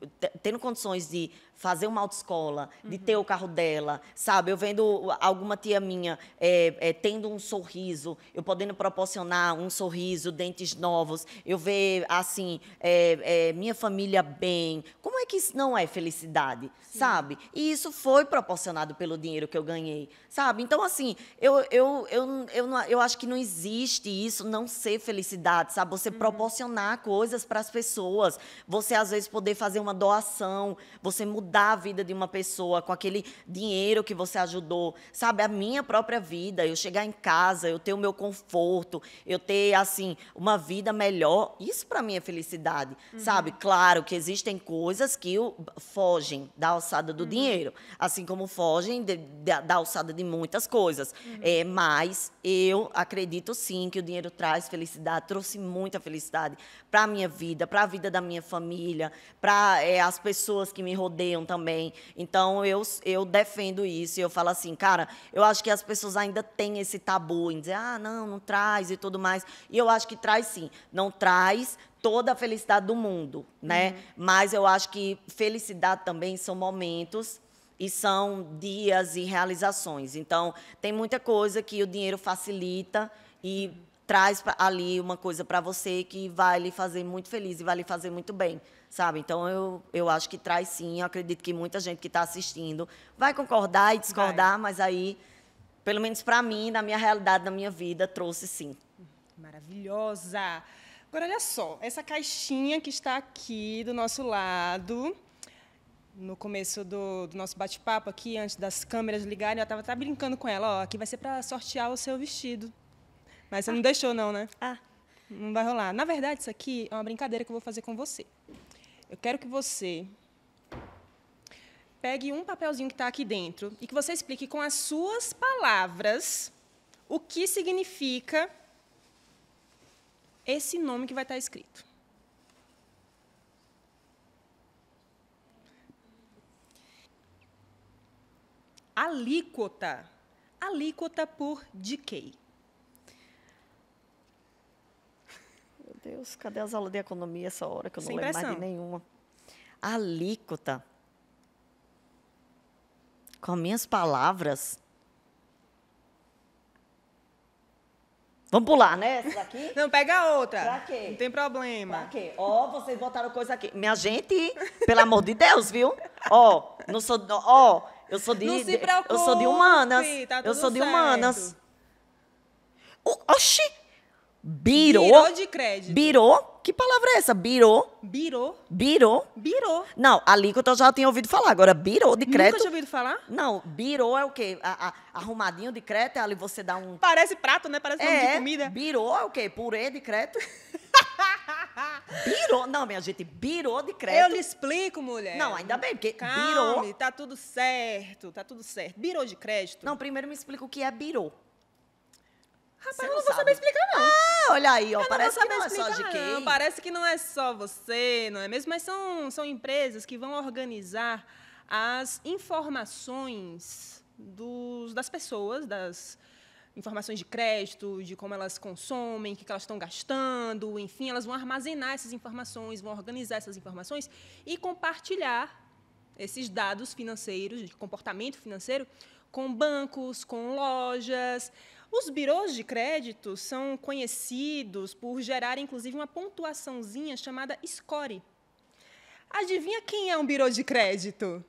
tendo condições de fazer uma autoescola, uhum. de ter o carro dela, sabe? Eu vendo alguma tia minha é, é, tendo um sorriso, eu podendo proporcionar um sorriso, dentes novos, eu ver, assim, é, é, minha família bem. Como é que isso não é felicidade, Sim. sabe? E isso foi proporcionado pelo dinheiro que eu ganhei, sabe? Então, assim, eu, eu, eu, eu, não, eu acho que não existe isso não ser felicidade, sabe? Você uhum. proporcionar coisas para as pessoas, você, às vezes, poder fazer uma doação, você mudar mudar a vida de uma pessoa com aquele dinheiro que você ajudou, sabe? A minha própria vida, eu chegar em casa, eu ter o meu conforto, eu ter, assim, uma vida melhor, isso para mim é felicidade, uhum. sabe? Claro que existem coisas que fogem da alçada do uhum. dinheiro, assim como fogem de, de, da alçada de muitas coisas. Uhum. É, mas eu acredito sim que o dinheiro traz felicidade, trouxe muita felicidade para a minha vida, para a vida da minha família, para é, as pessoas que me rodeiam odeiam também. Então eu, eu defendo isso e eu falo assim, cara, eu acho que as pessoas ainda têm esse tabu em dizer, ah, não, não traz e tudo mais. E eu acho que traz sim. Não traz toda a felicidade do mundo, né? Uhum. Mas eu acho que felicidade também são momentos e são dias e realizações. Então, tem muita coisa que o dinheiro facilita e traz ali uma coisa para você que vai lhe fazer muito feliz e vai lhe fazer muito bem sabe? Então eu, eu acho que traz sim, eu acredito que muita gente que está assistindo vai concordar e discordar, vai. mas aí, pelo menos para mim, na minha realidade, na minha vida, trouxe sim. Maravilhosa! Agora, olha só, essa caixinha que está aqui do nosso lado, no começo do, do nosso bate-papo aqui, antes das câmeras ligarem, eu estava até brincando com ela, ó, aqui vai ser para sortear o seu vestido. Mas você ah. não deixou, não, né? Ah. Não vai rolar. Na verdade, isso aqui é uma brincadeira que eu vou fazer com você. Eu quero que você pegue um papelzinho que está aqui dentro e que você explique com as suas palavras o que significa esse nome que vai estar tá escrito. Alíquota. Alíquota por decay. Deus, cadê as aulas de economia essa hora que eu não Sem lembro pressão. mais de nenhuma? Alíquota. Com minhas palavras. Vamos pular, né? Essa daqui? (laughs) Não, pega outra. Pra quê? Não tem problema. Pra quê? Ó, oh, vocês botaram coisa aqui. Minha gente, pelo amor de Deus, viu? Ó, oh, não sou. Ó, oh, eu sou de. Não se preocupe, eu sou de humanas. Tá eu sou de humanas. Oxi! Birou. Birou de crédito. Birou? Que palavra é essa? Birou? Birou. Birou? biro Não, alíquota eu já tinha ouvido falar. Agora, birou de crédito. Nunca tinha ouvido falar? Não, birou é o quê? A, a, arrumadinho de crédito é ali você dá um. Parece prato, né? Parece nome é, de comida. Birou é o quê? Purê de crédito? (laughs) Birou, não, minha gente, birou de crédito. Eu lhe explico, mulher. Não, ainda bem, porque Calme, birou. tá tudo certo, tá tudo certo. Birou de crédito? Não, primeiro me explica o que é birou. Rapaz, Cê eu não, vou saber explicar, não. Ah, olha aí, ó. Eu parece que não é só de quem. parece que não é só você, não é mesmo? Mas são, são empresas que vão organizar as informações dos, das pessoas, das informações de crédito, de como elas consomem, o que elas estão gastando, enfim, elas vão armazenar essas informações, vão organizar essas informações e compartilhar esses dados financeiros, de comportamento financeiro, com bancos, com lojas, os birôs de crédito são conhecidos por gerar, inclusive, uma pontuaçãozinha chamada score. Adivinha quem é um birô de crédito?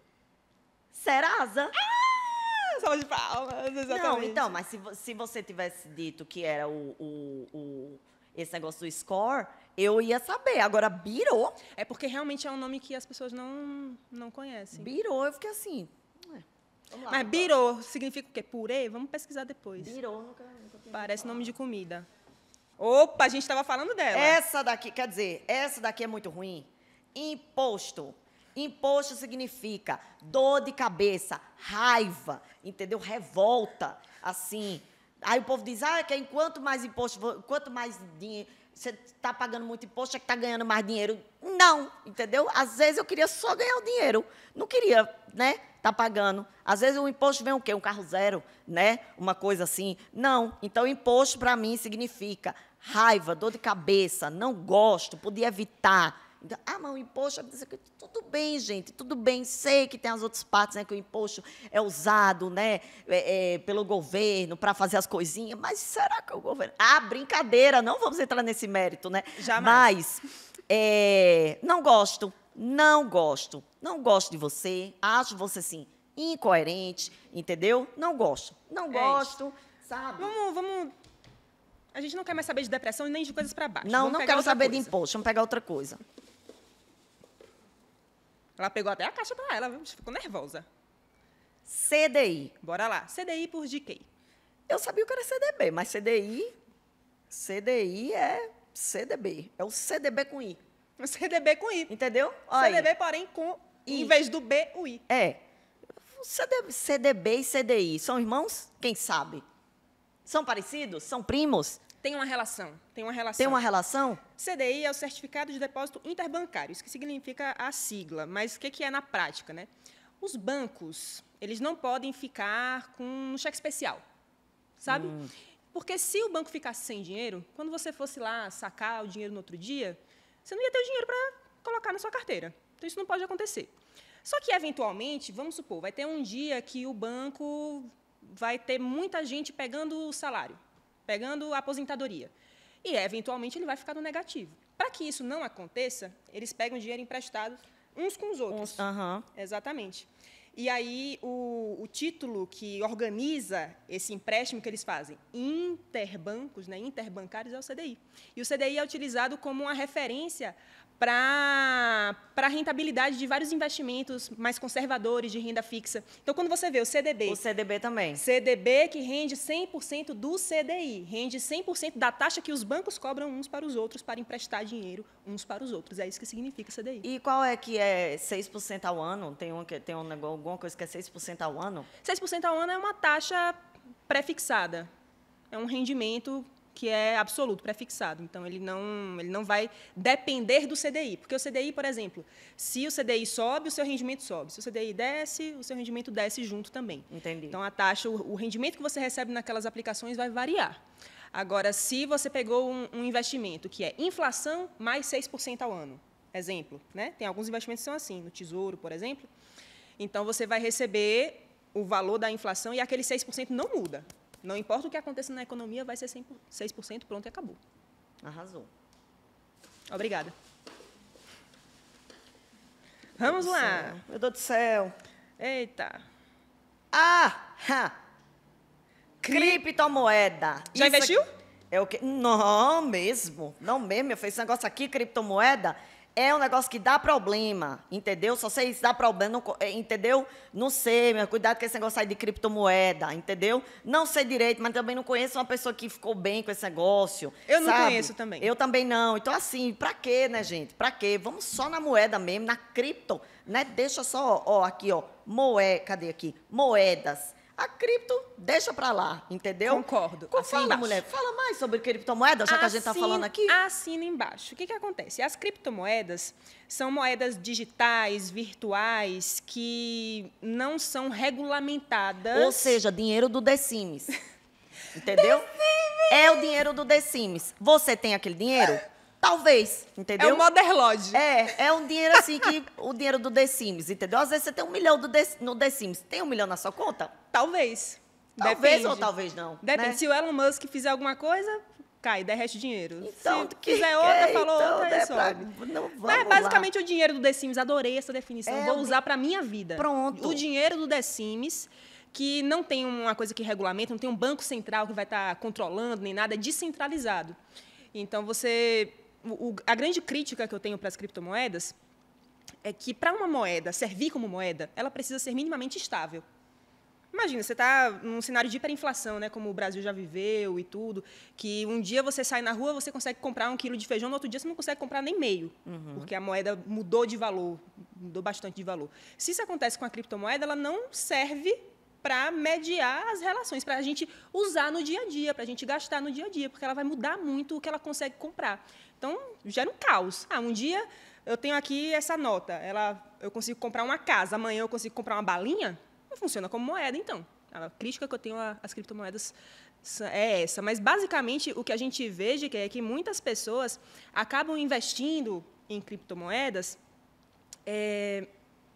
Serasa. Ah, só de palmas, exatamente. Não, então, mas se, se você tivesse dito que era o, o, o esse negócio do score, eu ia saber. Agora, birô... É porque realmente é um nome que as pessoas não, não conhecem. Birô, eu fiquei assim lá, Mas birou significa o quê? Purê? Vamos pesquisar depois. Birou nunca, nunca Parece nome de comida. Opa, a gente estava falando dela. Essa daqui, quer dizer, essa daqui é muito ruim. Imposto. Imposto significa dor de cabeça, raiva, entendeu? Revolta, assim. Aí o povo diz, ah, é que enquanto mais imposto, quanto mais dinheiro, você está pagando muito imposto, é que está ganhando mais dinheiro. Não, entendeu? Às vezes eu queria só ganhar o dinheiro, não queria, né? está pagando. Às vezes o imposto vem o quê? Um carro zero, né? Uma coisa assim. Não. Então, imposto para mim significa raiva, dor de cabeça, não gosto, podia evitar. Então, ah, mas o imposto. É tudo bem, gente, tudo bem. Sei que tem as outras partes, né? Que o imposto é usado, né? É, é, pelo governo para fazer as coisinhas. Mas será que o governo. Ah, brincadeira, não vamos entrar nesse mérito, né? Jamais. Mas. É, não gosto não gosto, não gosto de você, acho você assim incoerente, entendeu? Não gosto, não é gosto, sabe? Vamos, vamos. A gente não quer mais saber de depressão e nem de coisas para baixo. Não, vamos não quero saber coisa. de imposto, vamos pegar outra coisa. Ela pegou até a caixa para ela, ficou nervosa. CDI. Bora lá. CDI por GK. Eu sabia o que era CDB, mas CDI, CDI é CDB, é o CDB com I. (laughs) CDB com I. Entendeu? Olha. CDB, porém, com I. em vez do B, o I. É. CDB e CDI são irmãos? Quem sabe? São parecidos? São primos? Tem uma relação. Tem uma relação. Tem uma relação? CDI é o Certificado de Depósito Interbancário, isso que significa a sigla, mas o que, que é na prática, né? Os bancos, eles não podem ficar com um cheque especial, sabe? Hum. Porque se o banco ficasse sem dinheiro, quando você fosse lá sacar o dinheiro no outro dia, você não ia ter o dinheiro para colocar na sua carteira. Então, isso não pode acontecer. Só que, eventualmente, vamos supor, vai ter um dia que o banco vai ter muita gente pegando o salário, pegando a aposentadoria. E, eventualmente, ele vai ficar no negativo. Para que isso não aconteça, eles pegam dinheiro emprestado uns com os outros. Uns, Exatamente. E aí o, o, título que organiza esse empréstimo que eles fazem, interbancos, né, interbancários, é o CDI. E o CDI é utilizado como uma referência para a rentabilidade de vários investimentos mais conservadores de renda fixa. Então, quando você vê o CDB... O CDB também. CDB que rende 100% do CDI, rende 100% da taxa que os bancos cobram uns para os outros para emprestar dinheiro uns para os outros. É isso que significa CDI. E qual é que é 6% ao ano? Tem, um, tem um, alguma coisa que é 6% ao ano? 6% ao ano é uma taxa pré-fixada É um rendimento que é absoluto, fixado. Então, ele não, ele não vai depender do CDI. Porque o CDI, por exemplo, se o CDI sobe, o seu rendimento sobe. Se o CDI desce, o seu rendimento desce junto também. Entendi. Então, a taxa, o, o rendimento que você recebe naquelas aplicações vai variar. Agora, se você pegou um, um investimento que é inflação mais 6% ao ano, exemplo, né? tem alguns investimentos que são assim, no Tesouro, por exemplo, então você vai receber o valor da inflação e aquele 6% não muda. Não importa o que aconteça na economia, vai ser 100, 6%, pronto e acabou. Arrasou. Obrigada. Vamos lá. Meu Deus do céu. Eita. Ah! Ha. Criptomoeda. Já Isso investiu? É o que? Não mesmo. Não mesmo. Eu fiz esse negócio aqui, criptomoeda. É um negócio que dá problema, entendeu? Só sei se dá problema, não, é, entendeu? Não sei, meu, cuidado com esse negócio aí de criptomoeda, entendeu? Não sei direito, mas também não conheço uma pessoa que ficou bem com esse negócio. Eu não conheço também. Eu também não. Então, assim, pra quê, né, gente? Pra quê? Vamos só na moeda mesmo, na cripto, né? Deixa só, ó, aqui, ó, moé, cadê aqui? Moedas a cripto, deixa para lá, entendeu? Concordo. Com, assim fala, embaixo. mulher, fala mais sobre criptomoedas, já que a gente está assim falando aqui. Assina embaixo. O que, que acontece? As criptomoedas são moedas digitais, virtuais, que não são regulamentadas. Ou seja, dinheiro do The Sims. (laughs) Entendeu? The Sims. É o dinheiro do The Sims. Você tem aquele dinheiro? Talvez, é entendeu? É um lodge É, é um dinheiro assim que. o dinheiro do The Sims, entendeu? Às vezes você tem um milhão do The, no The Sims. Tem um milhão na sua conta? Talvez. Talvez Depende. ou talvez não. Né? Depende. Né? Se o Elon Musk fizer alguma coisa, cai, derrete dinheiro. Então, Se que, quiser outra, é? falou então, outra, é, sobe. Pra, não, Mas, é, basicamente lá. o dinheiro do The Sims, adorei essa definição. É, Vou usar para minha vida. Pronto. O dinheiro do The Sims que não tem uma coisa que regulamenta, não tem um banco central que vai estar tá controlando nem nada, é descentralizado. Então você o, a grande crítica que eu tenho para as criptomoedas é que, para uma moeda servir como moeda, ela precisa ser minimamente estável. Imagina, você está num cenário de hiperinflação, né, como o Brasil já viveu e tudo, que um dia você sai na rua, você consegue comprar um quilo de feijão, no outro dia você não consegue comprar nem meio, uhum. porque a moeda mudou de valor, mudou bastante de valor. Se isso acontece com a criptomoeda, ela não serve para mediar as relações, para a gente usar no dia a dia, para a gente gastar no dia a dia, porque ela vai mudar muito o que ela consegue comprar. Então, gera um caos. Ah, um dia eu tenho aqui essa nota, ela, eu consigo comprar uma casa, amanhã eu consigo comprar uma balinha? Não funciona como moeda, então. A crítica que eu tenho às criptomoedas é essa. Mas, basicamente, o que a gente vê, de que é que muitas pessoas acabam investindo em criptomoedas, é,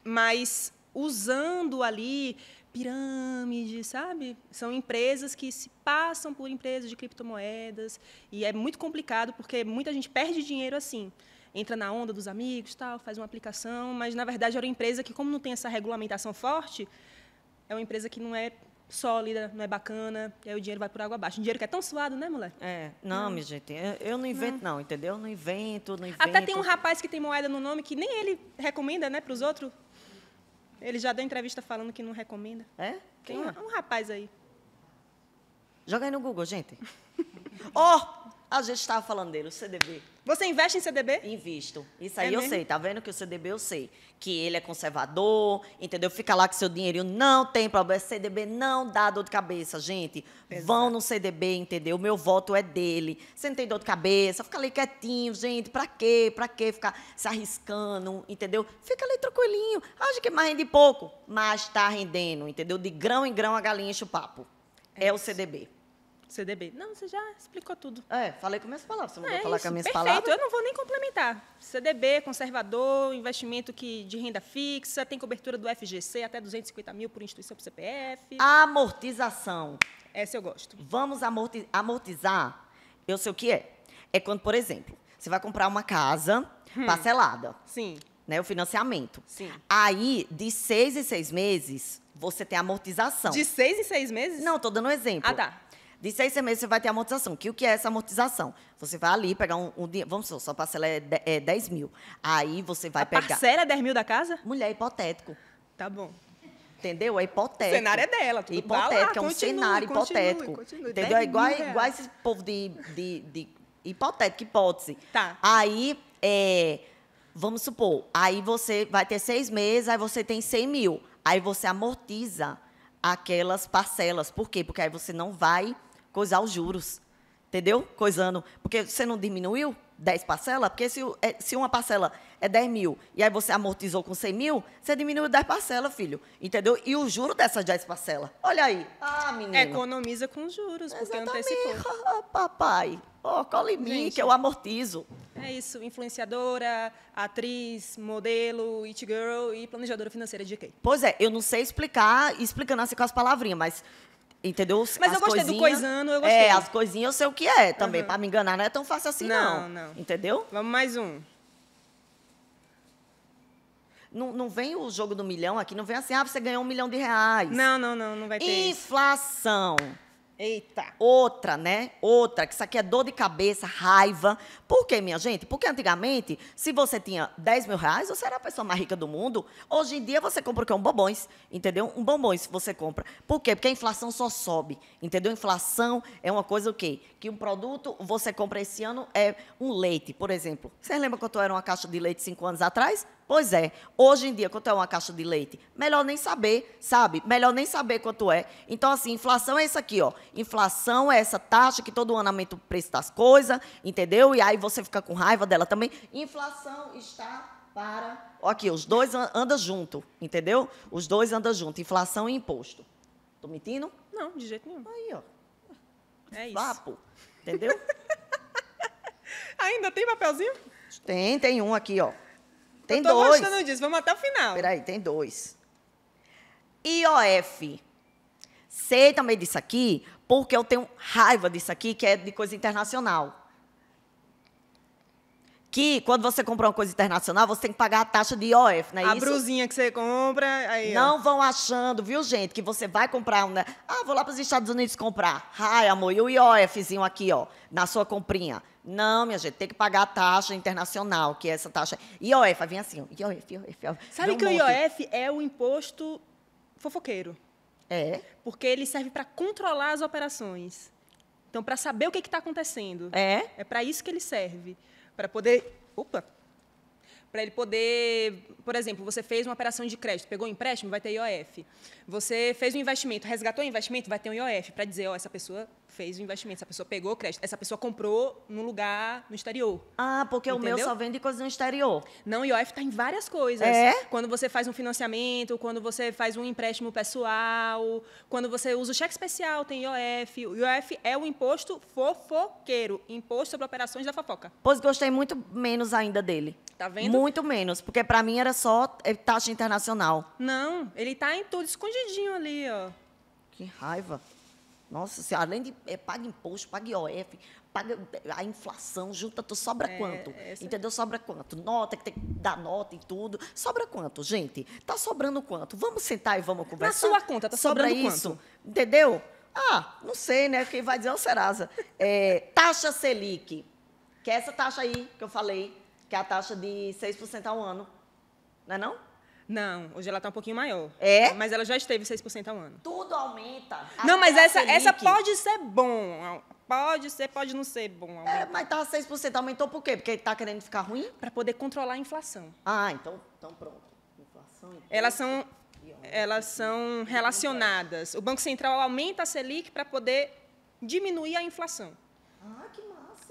mas usando ali pirâmide, sabe? São empresas que se passam por empresas de criptomoedas e é muito complicado porque muita gente perde dinheiro assim. Entra na onda dos amigos, tal, faz uma aplicação, mas na verdade era é uma empresa que como não tem essa regulamentação forte, é uma empresa que não é sólida, não é bacana, e aí o dinheiro vai por água abaixo. O dinheiro que é tão suado, né, mulher? É. Não, não. minha gente, eu não invento, não, não entendeu? Eu não invento, não invento. Até tem um rapaz que tem moeda no nome que nem ele recomenda, né, para os outros. Ele já deu entrevista falando que não recomenda. É? Quem Tem é? Um, um rapaz aí. Joga aí no Google, gente. (laughs) Ó, a gente estava falando dele, o CDB. Você investe em CDB? Invisto. Isso é aí é eu mesmo? sei, tá vendo que o CDB eu sei. Que ele é conservador, entendeu? Fica lá com seu dinheirinho, não tem problema. CDB não dá dor de cabeça, gente. Vão no CDB, entendeu? Meu voto é dele. Você não tem dor de cabeça, fica ali quietinho, gente. Pra quê? Pra quê ficar se arriscando, entendeu? Fica ali tranquilinho. Acho que mais rende pouco, mas tá rendendo, entendeu? De grão em grão a galinha enche o papo. É, é o CDB. CDB. Não, você já explicou tudo. É, falei com minhas palavras, você não é vai falar isso, com as minhas perfeito. palavras. Perfeito, eu não vou nem complementar. CDB, conservador, investimento que, de renda fixa, tem cobertura do FGC até 250 mil por instituição por CPF. Amortização. Essa eu gosto. Vamos amorti amortizar? Eu sei o que é. É quando, por exemplo, você vai comprar uma casa hum. parcelada. Sim. Né, o financiamento. Sim. Aí, de seis em seis meses, você tem amortização. De seis em seis meses? Não, estou dando um exemplo. Ah, tá. De seis meses você vai ter amortização. Que o que é essa amortização? Você vai ali pegar um, um vamos supor, sua parcela é, de, é 10 mil. Aí você vai a pegar. Parcela é 10 mil da casa? Mulher, é hipotético. Tá bom. Entendeu? É hipotético. O cenário é dela, tudo Hipotético, lá, é um continue, cenário continue, hipotético. Continue, entendeu? É igual, igual esse povo de, de, de hipotético hipótese. Tá. Aí, é, vamos supor, aí você vai ter seis meses, aí você tem 100 mil. Aí você amortiza aquelas parcelas. Por quê? Porque aí você não vai coisar os juros. Entendeu? Coisando. Porque você não diminuiu 10 parcelas? Porque se, é, se uma parcela é 10 mil e aí você amortizou com 100 mil, você diminuiu 10 parcelas, filho. Entendeu? E o juro dessas 10 parcelas. Olha aí. Ah, menina. Economiza com juros, porque Exatamente. antecipou. (laughs) Ah, papai. Oh, cola em mim, que eu amortizo. É isso. Influenciadora, atriz, modelo, it girl e planejadora financeira de quem? Pois é, eu não sei explicar, explicando assim com as palavrinhas, mas Entendeu? Mas as eu gostei do coisando, eu gostei. É, as coisinhas eu sei o que é também. Uhum. Para me enganar não é tão fácil assim, não. Não, não. Entendeu? Vamos mais um. Não, não vem o jogo do milhão aqui, não vem assim, ah, você ganhou um milhão de reais. Não, não, não, não vai ter. Inflação. Isso. Eita. Outra, né? Outra, que isso aqui é dor de cabeça, raiva. Por quê, minha gente? Porque antigamente, se você tinha 10 mil reais, você era a pessoa mais rica do mundo. Hoje em dia, você compra o quê? Um bombons, entendeu? Um bombons você compra. Por quê? Porque a inflação só sobe, entendeu? Inflação é uma coisa o quê? que um produto você compra esse ano é um leite, por exemplo. Você lembra quanto era uma caixa de leite cinco anos atrás? Pois é. Hoje em dia, quanto é uma caixa de leite? Melhor nem saber, sabe? Melhor nem saber quanto é. Então, assim, inflação é isso aqui, ó. Inflação é essa taxa que todo ano aumenta o preço das coisas, entendeu? E aí você fica com raiva dela também. Inflação está para. Aqui, os dois andam junto, entendeu? Os dois andam junto, inflação e imposto. Tô mentindo? Não, de jeito nenhum. Aí, ó. É isso. Sapo. Entendeu? (laughs) Ainda tem papelzinho? Tem, tem um aqui, ó. Tem dois. Eu tô gostando disso, vamos até o final. Peraí, tem dois. IOF. Sei também disso aqui, porque eu tenho raiva disso aqui, que é de coisa internacional que quando você compra uma coisa internacional, você tem que pagar a taxa de IOF, não é a isso? A brusinha que você compra. Aí, não ó. vão achando, viu, gente, que você vai comprar um. Né? Ah, vou lá para os Estados Unidos comprar. Ai, amor, e o IOFzinho aqui, ó, na sua comprinha. Não, minha gente, tem que pagar a taxa internacional, que é essa taxa. IOF, vai assim, ó, IOF, IOF, IOF. Sabe um que monte. o IOF é o imposto fofoqueiro. É. Porque ele serve para controlar as operações. Então, para saber o que está acontecendo. É. É para isso que ele serve para poder. Opa! para ele poder, por exemplo, você fez uma operação de crédito, pegou um empréstimo, vai ter IOF. Você fez um investimento, resgatou um investimento, vai ter um IOF para dizer, ó, essa pessoa fez o um investimento, essa pessoa pegou o crédito, essa pessoa comprou num lugar no exterior. Ah, porque entendeu? o meu só vende coisas no exterior. Não, IOF está em várias coisas. É? Quando você faz um financiamento, quando você faz um empréstimo pessoal, quando você usa o cheque especial, tem IOF. O IOF é o imposto fofoqueiro, imposto sobre operações da fofoca. Pois gostei muito menos ainda dele. Tá vendo? Muito menos, porque para mim era só é, taxa internacional. Não, ele tá em tudo escondidinho ali, ó. Que raiva. Nossa além de é, paga imposto, paga IOF, paga a inflação, junta, tu sobra é, quanto? É, essa... Entendeu? Sobra quanto? Nota, que tem que dar nota e tudo. Sobra quanto, gente? Tá sobrando quanto? Vamos sentar e vamos conversar. Na sua conta, tá sobrando isso, quanto? Entendeu? Ah, não sei, né? Quem vai dizer é o Serasa. É, taxa Selic, que é essa taxa aí que eu falei, que é a taxa de 6% ao ano. Não é não? Não, hoje ela está um pouquinho maior. É? Mas ela já esteve 6% ao ano. Tudo aumenta. Não, mas essa, essa pode ser bom. Pode ser, pode não ser bom. É, mas tá 6%. Aumentou por quê? Porque está querendo ficar ruim? Para poder controlar a inflação. Ah, então, então pronto. Inflação. Então. Elas são elas são relacionadas. O Banco Central aumenta a Selic para poder diminuir a inflação.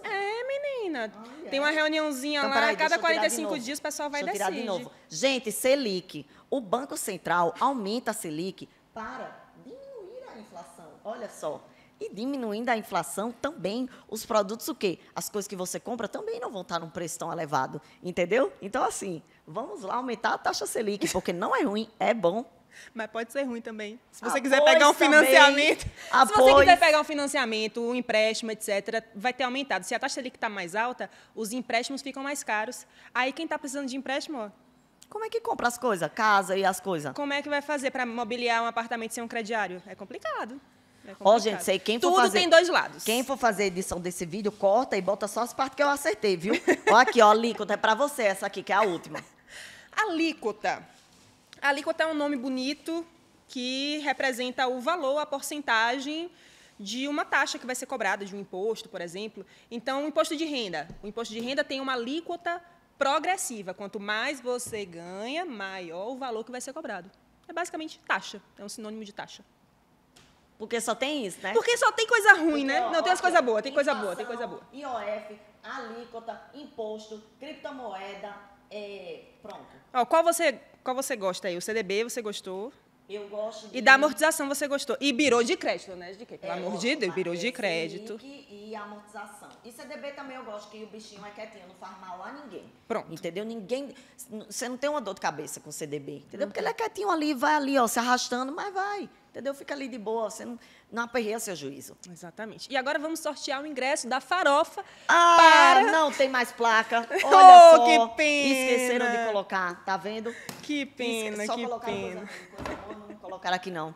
É, menina. Ah, Tem uma reuniãozinha então, lá, peraí, cada 45 dias o pessoal vai decidir. de novo. Gente, Selic. O Banco Central aumenta a Selic para diminuir a inflação. Olha só. E diminuindo a inflação também, os produtos, o quê? As coisas que você compra também não vão estar num preço tão elevado, entendeu? Então, assim, vamos lá aumentar a taxa Selic, porque não é ruim, é bom mas pode ser ruim também. Se você ah, quiser pegar um financiamento. Ah, (laughs) se você pois. quiser pegar um financiamento, um empréstimo, etc., vai ter aumentado. Se a taxa ali que está mais alta, os empréstimos ficam mais caros. Aí quem está precisando de empréstimo, ó, como é que compra as coisas? Casa e as coisas? Como é que vai fazer para mobiliar um apartamento sem um crediário? É complicado. É ó, é oh, gente, sei quem for fazer. Tudo tem dois lados. Quem for fazer a edição desse vídeo, corta e bota só as partes que eu acertei, viu? ó aqui, ó, alíquota é para você essa aqui que é a última. (laughs) alíquota alíquota é um nome bonito que representa o valor, a porcentagem de uma taxa que vai ser cobrada, de um imposto, por exemplo. Então, o imposto de renda. O imposto de renda tem uma alíquota progressiva. Quanto mais você ganha, maior o valor que vai ser cobrado. É basicamente taxa, é um sinônimo de taxa. Porque só tem isso, né? Porque só tem coisa ruim, né? Porque, né? Ó, Não, ó, tem as coisas boas, tem coisa boa, tem coisa boa. IOF, alíquota, imposto, criptomoeda, é, pronto. Ó, qual, você, qual você gosta aí? O CDB você gostou? Eu gosto de... E da amortização você gostou. E birou de crédito, né? De quê? Pelo é, amor de Deus, birou de é crédito. E amortização. E CDB também eu gosto, que o bichinho é quietinho, não faz mal a ninguém. Pronto. Entendeu? Ninguém... Você não tem uma dor de cabeça com CDB, entendeu? Uhum. Porque ele é quietinho ali, vai ali, ó, se arrastando, mas vai. Entendeu? Fica ali de boa, você não não aperreia seu juízo. Exatamente. E agora vamos sortear o ingresso da farofa ah, para... não tem mais placa. (laughs) Olha oh, só. que pena. Esqueceram de colocar, tá vendo? Que pena, Esque... Só que pena. Coisa, coisa não aqui não.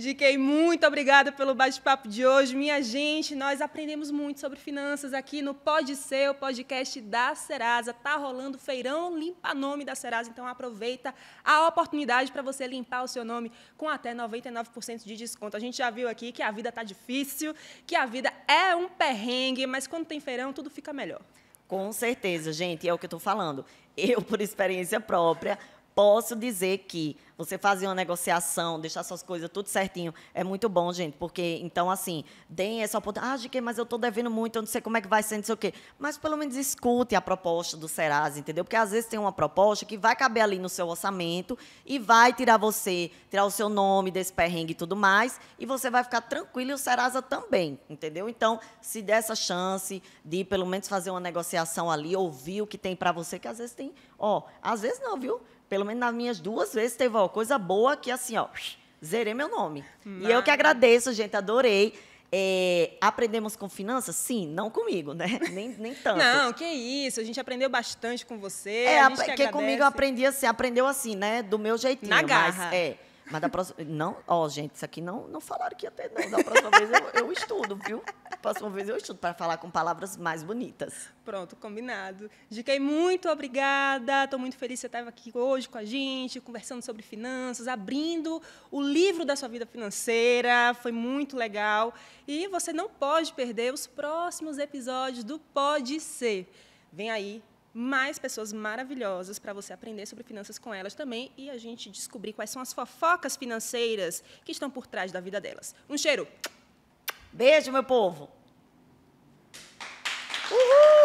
GK, muito obrigada pelo bate-papo de hoje. Minha gente, nós aprendemos muito sobre finanças aqui no Pode Ser, o podcast da Serasa. Tá rolando feirão limpa nome da Serasa, então aproveita a oportunidade para você limpar o seu nome com até 99% de desconto. A gente já viu aqui que a vida tá difícil, que a vida é um perrengue, mas quando tem feirão, tudo fica melhor. Com certeza, gente, é o que eu estou falando. Eu, por experiência própria, posso dizer que você fazer uma negociação, deixar suas coisas tudo certinho, é muito bom, gente, porque então, assim, deem essa oportunidade. Ah, que? mas eu estou devendo muito, eu não sei como é que vai ser, não sei o quê. Mas pelo menos escute a proposta do Serasa, entendeu? Porque às vezes tem uma proposta que vai caber ali no seu orçamento e vai tirar você, tirar o seu nome desse perrengue e tudo mais, e você vai ficar tranquilo e o Serasa também, entendeu? Então, se der essa chance de pelo menos fazer uma negociação ali, ouvir o que tem para você, que às vezes tem. Ó, às vezes não, viu? pelo menos nas minhas duas vezes, teve alguma coisa boa que, assim, ó, zerei meu nome. Mas... E eu que agradeço, gente, adorei. É, aprendemos com finanças? Sim, não comigo, né? (laughs) Nem, nem tanto. Não, que isso. A gente aprendeu bastante com você. É, a, que, comigo eu aprendi assim, aprendeu assim, né? Do meu jeitinho. Na garra. Mas, é. Mas da próxima. Não, ó, gente, isso aqui não, não falaram que até não. Da próxima vez eu, eu estudo, viu? Da próxima vez eu estudo para falar com palavras mais bonitas. Pronto, combinado. Diquei muito obrigada. Estou muito feliz que você estava aqui hoje com a gente, conversando sobre finanças, abrindo o livro da sua vida financeira. Foi muito legal. E você não pode perder os próximos episódios do Pode Ser. Vem aí mais pessoas maravilhosas para você aprender sobre finanças com elas também e a gente descobrir quais são as fofocas financeiras que estão por trás da vida delas. Um cheiro. Beijo, meu povo. Uhul!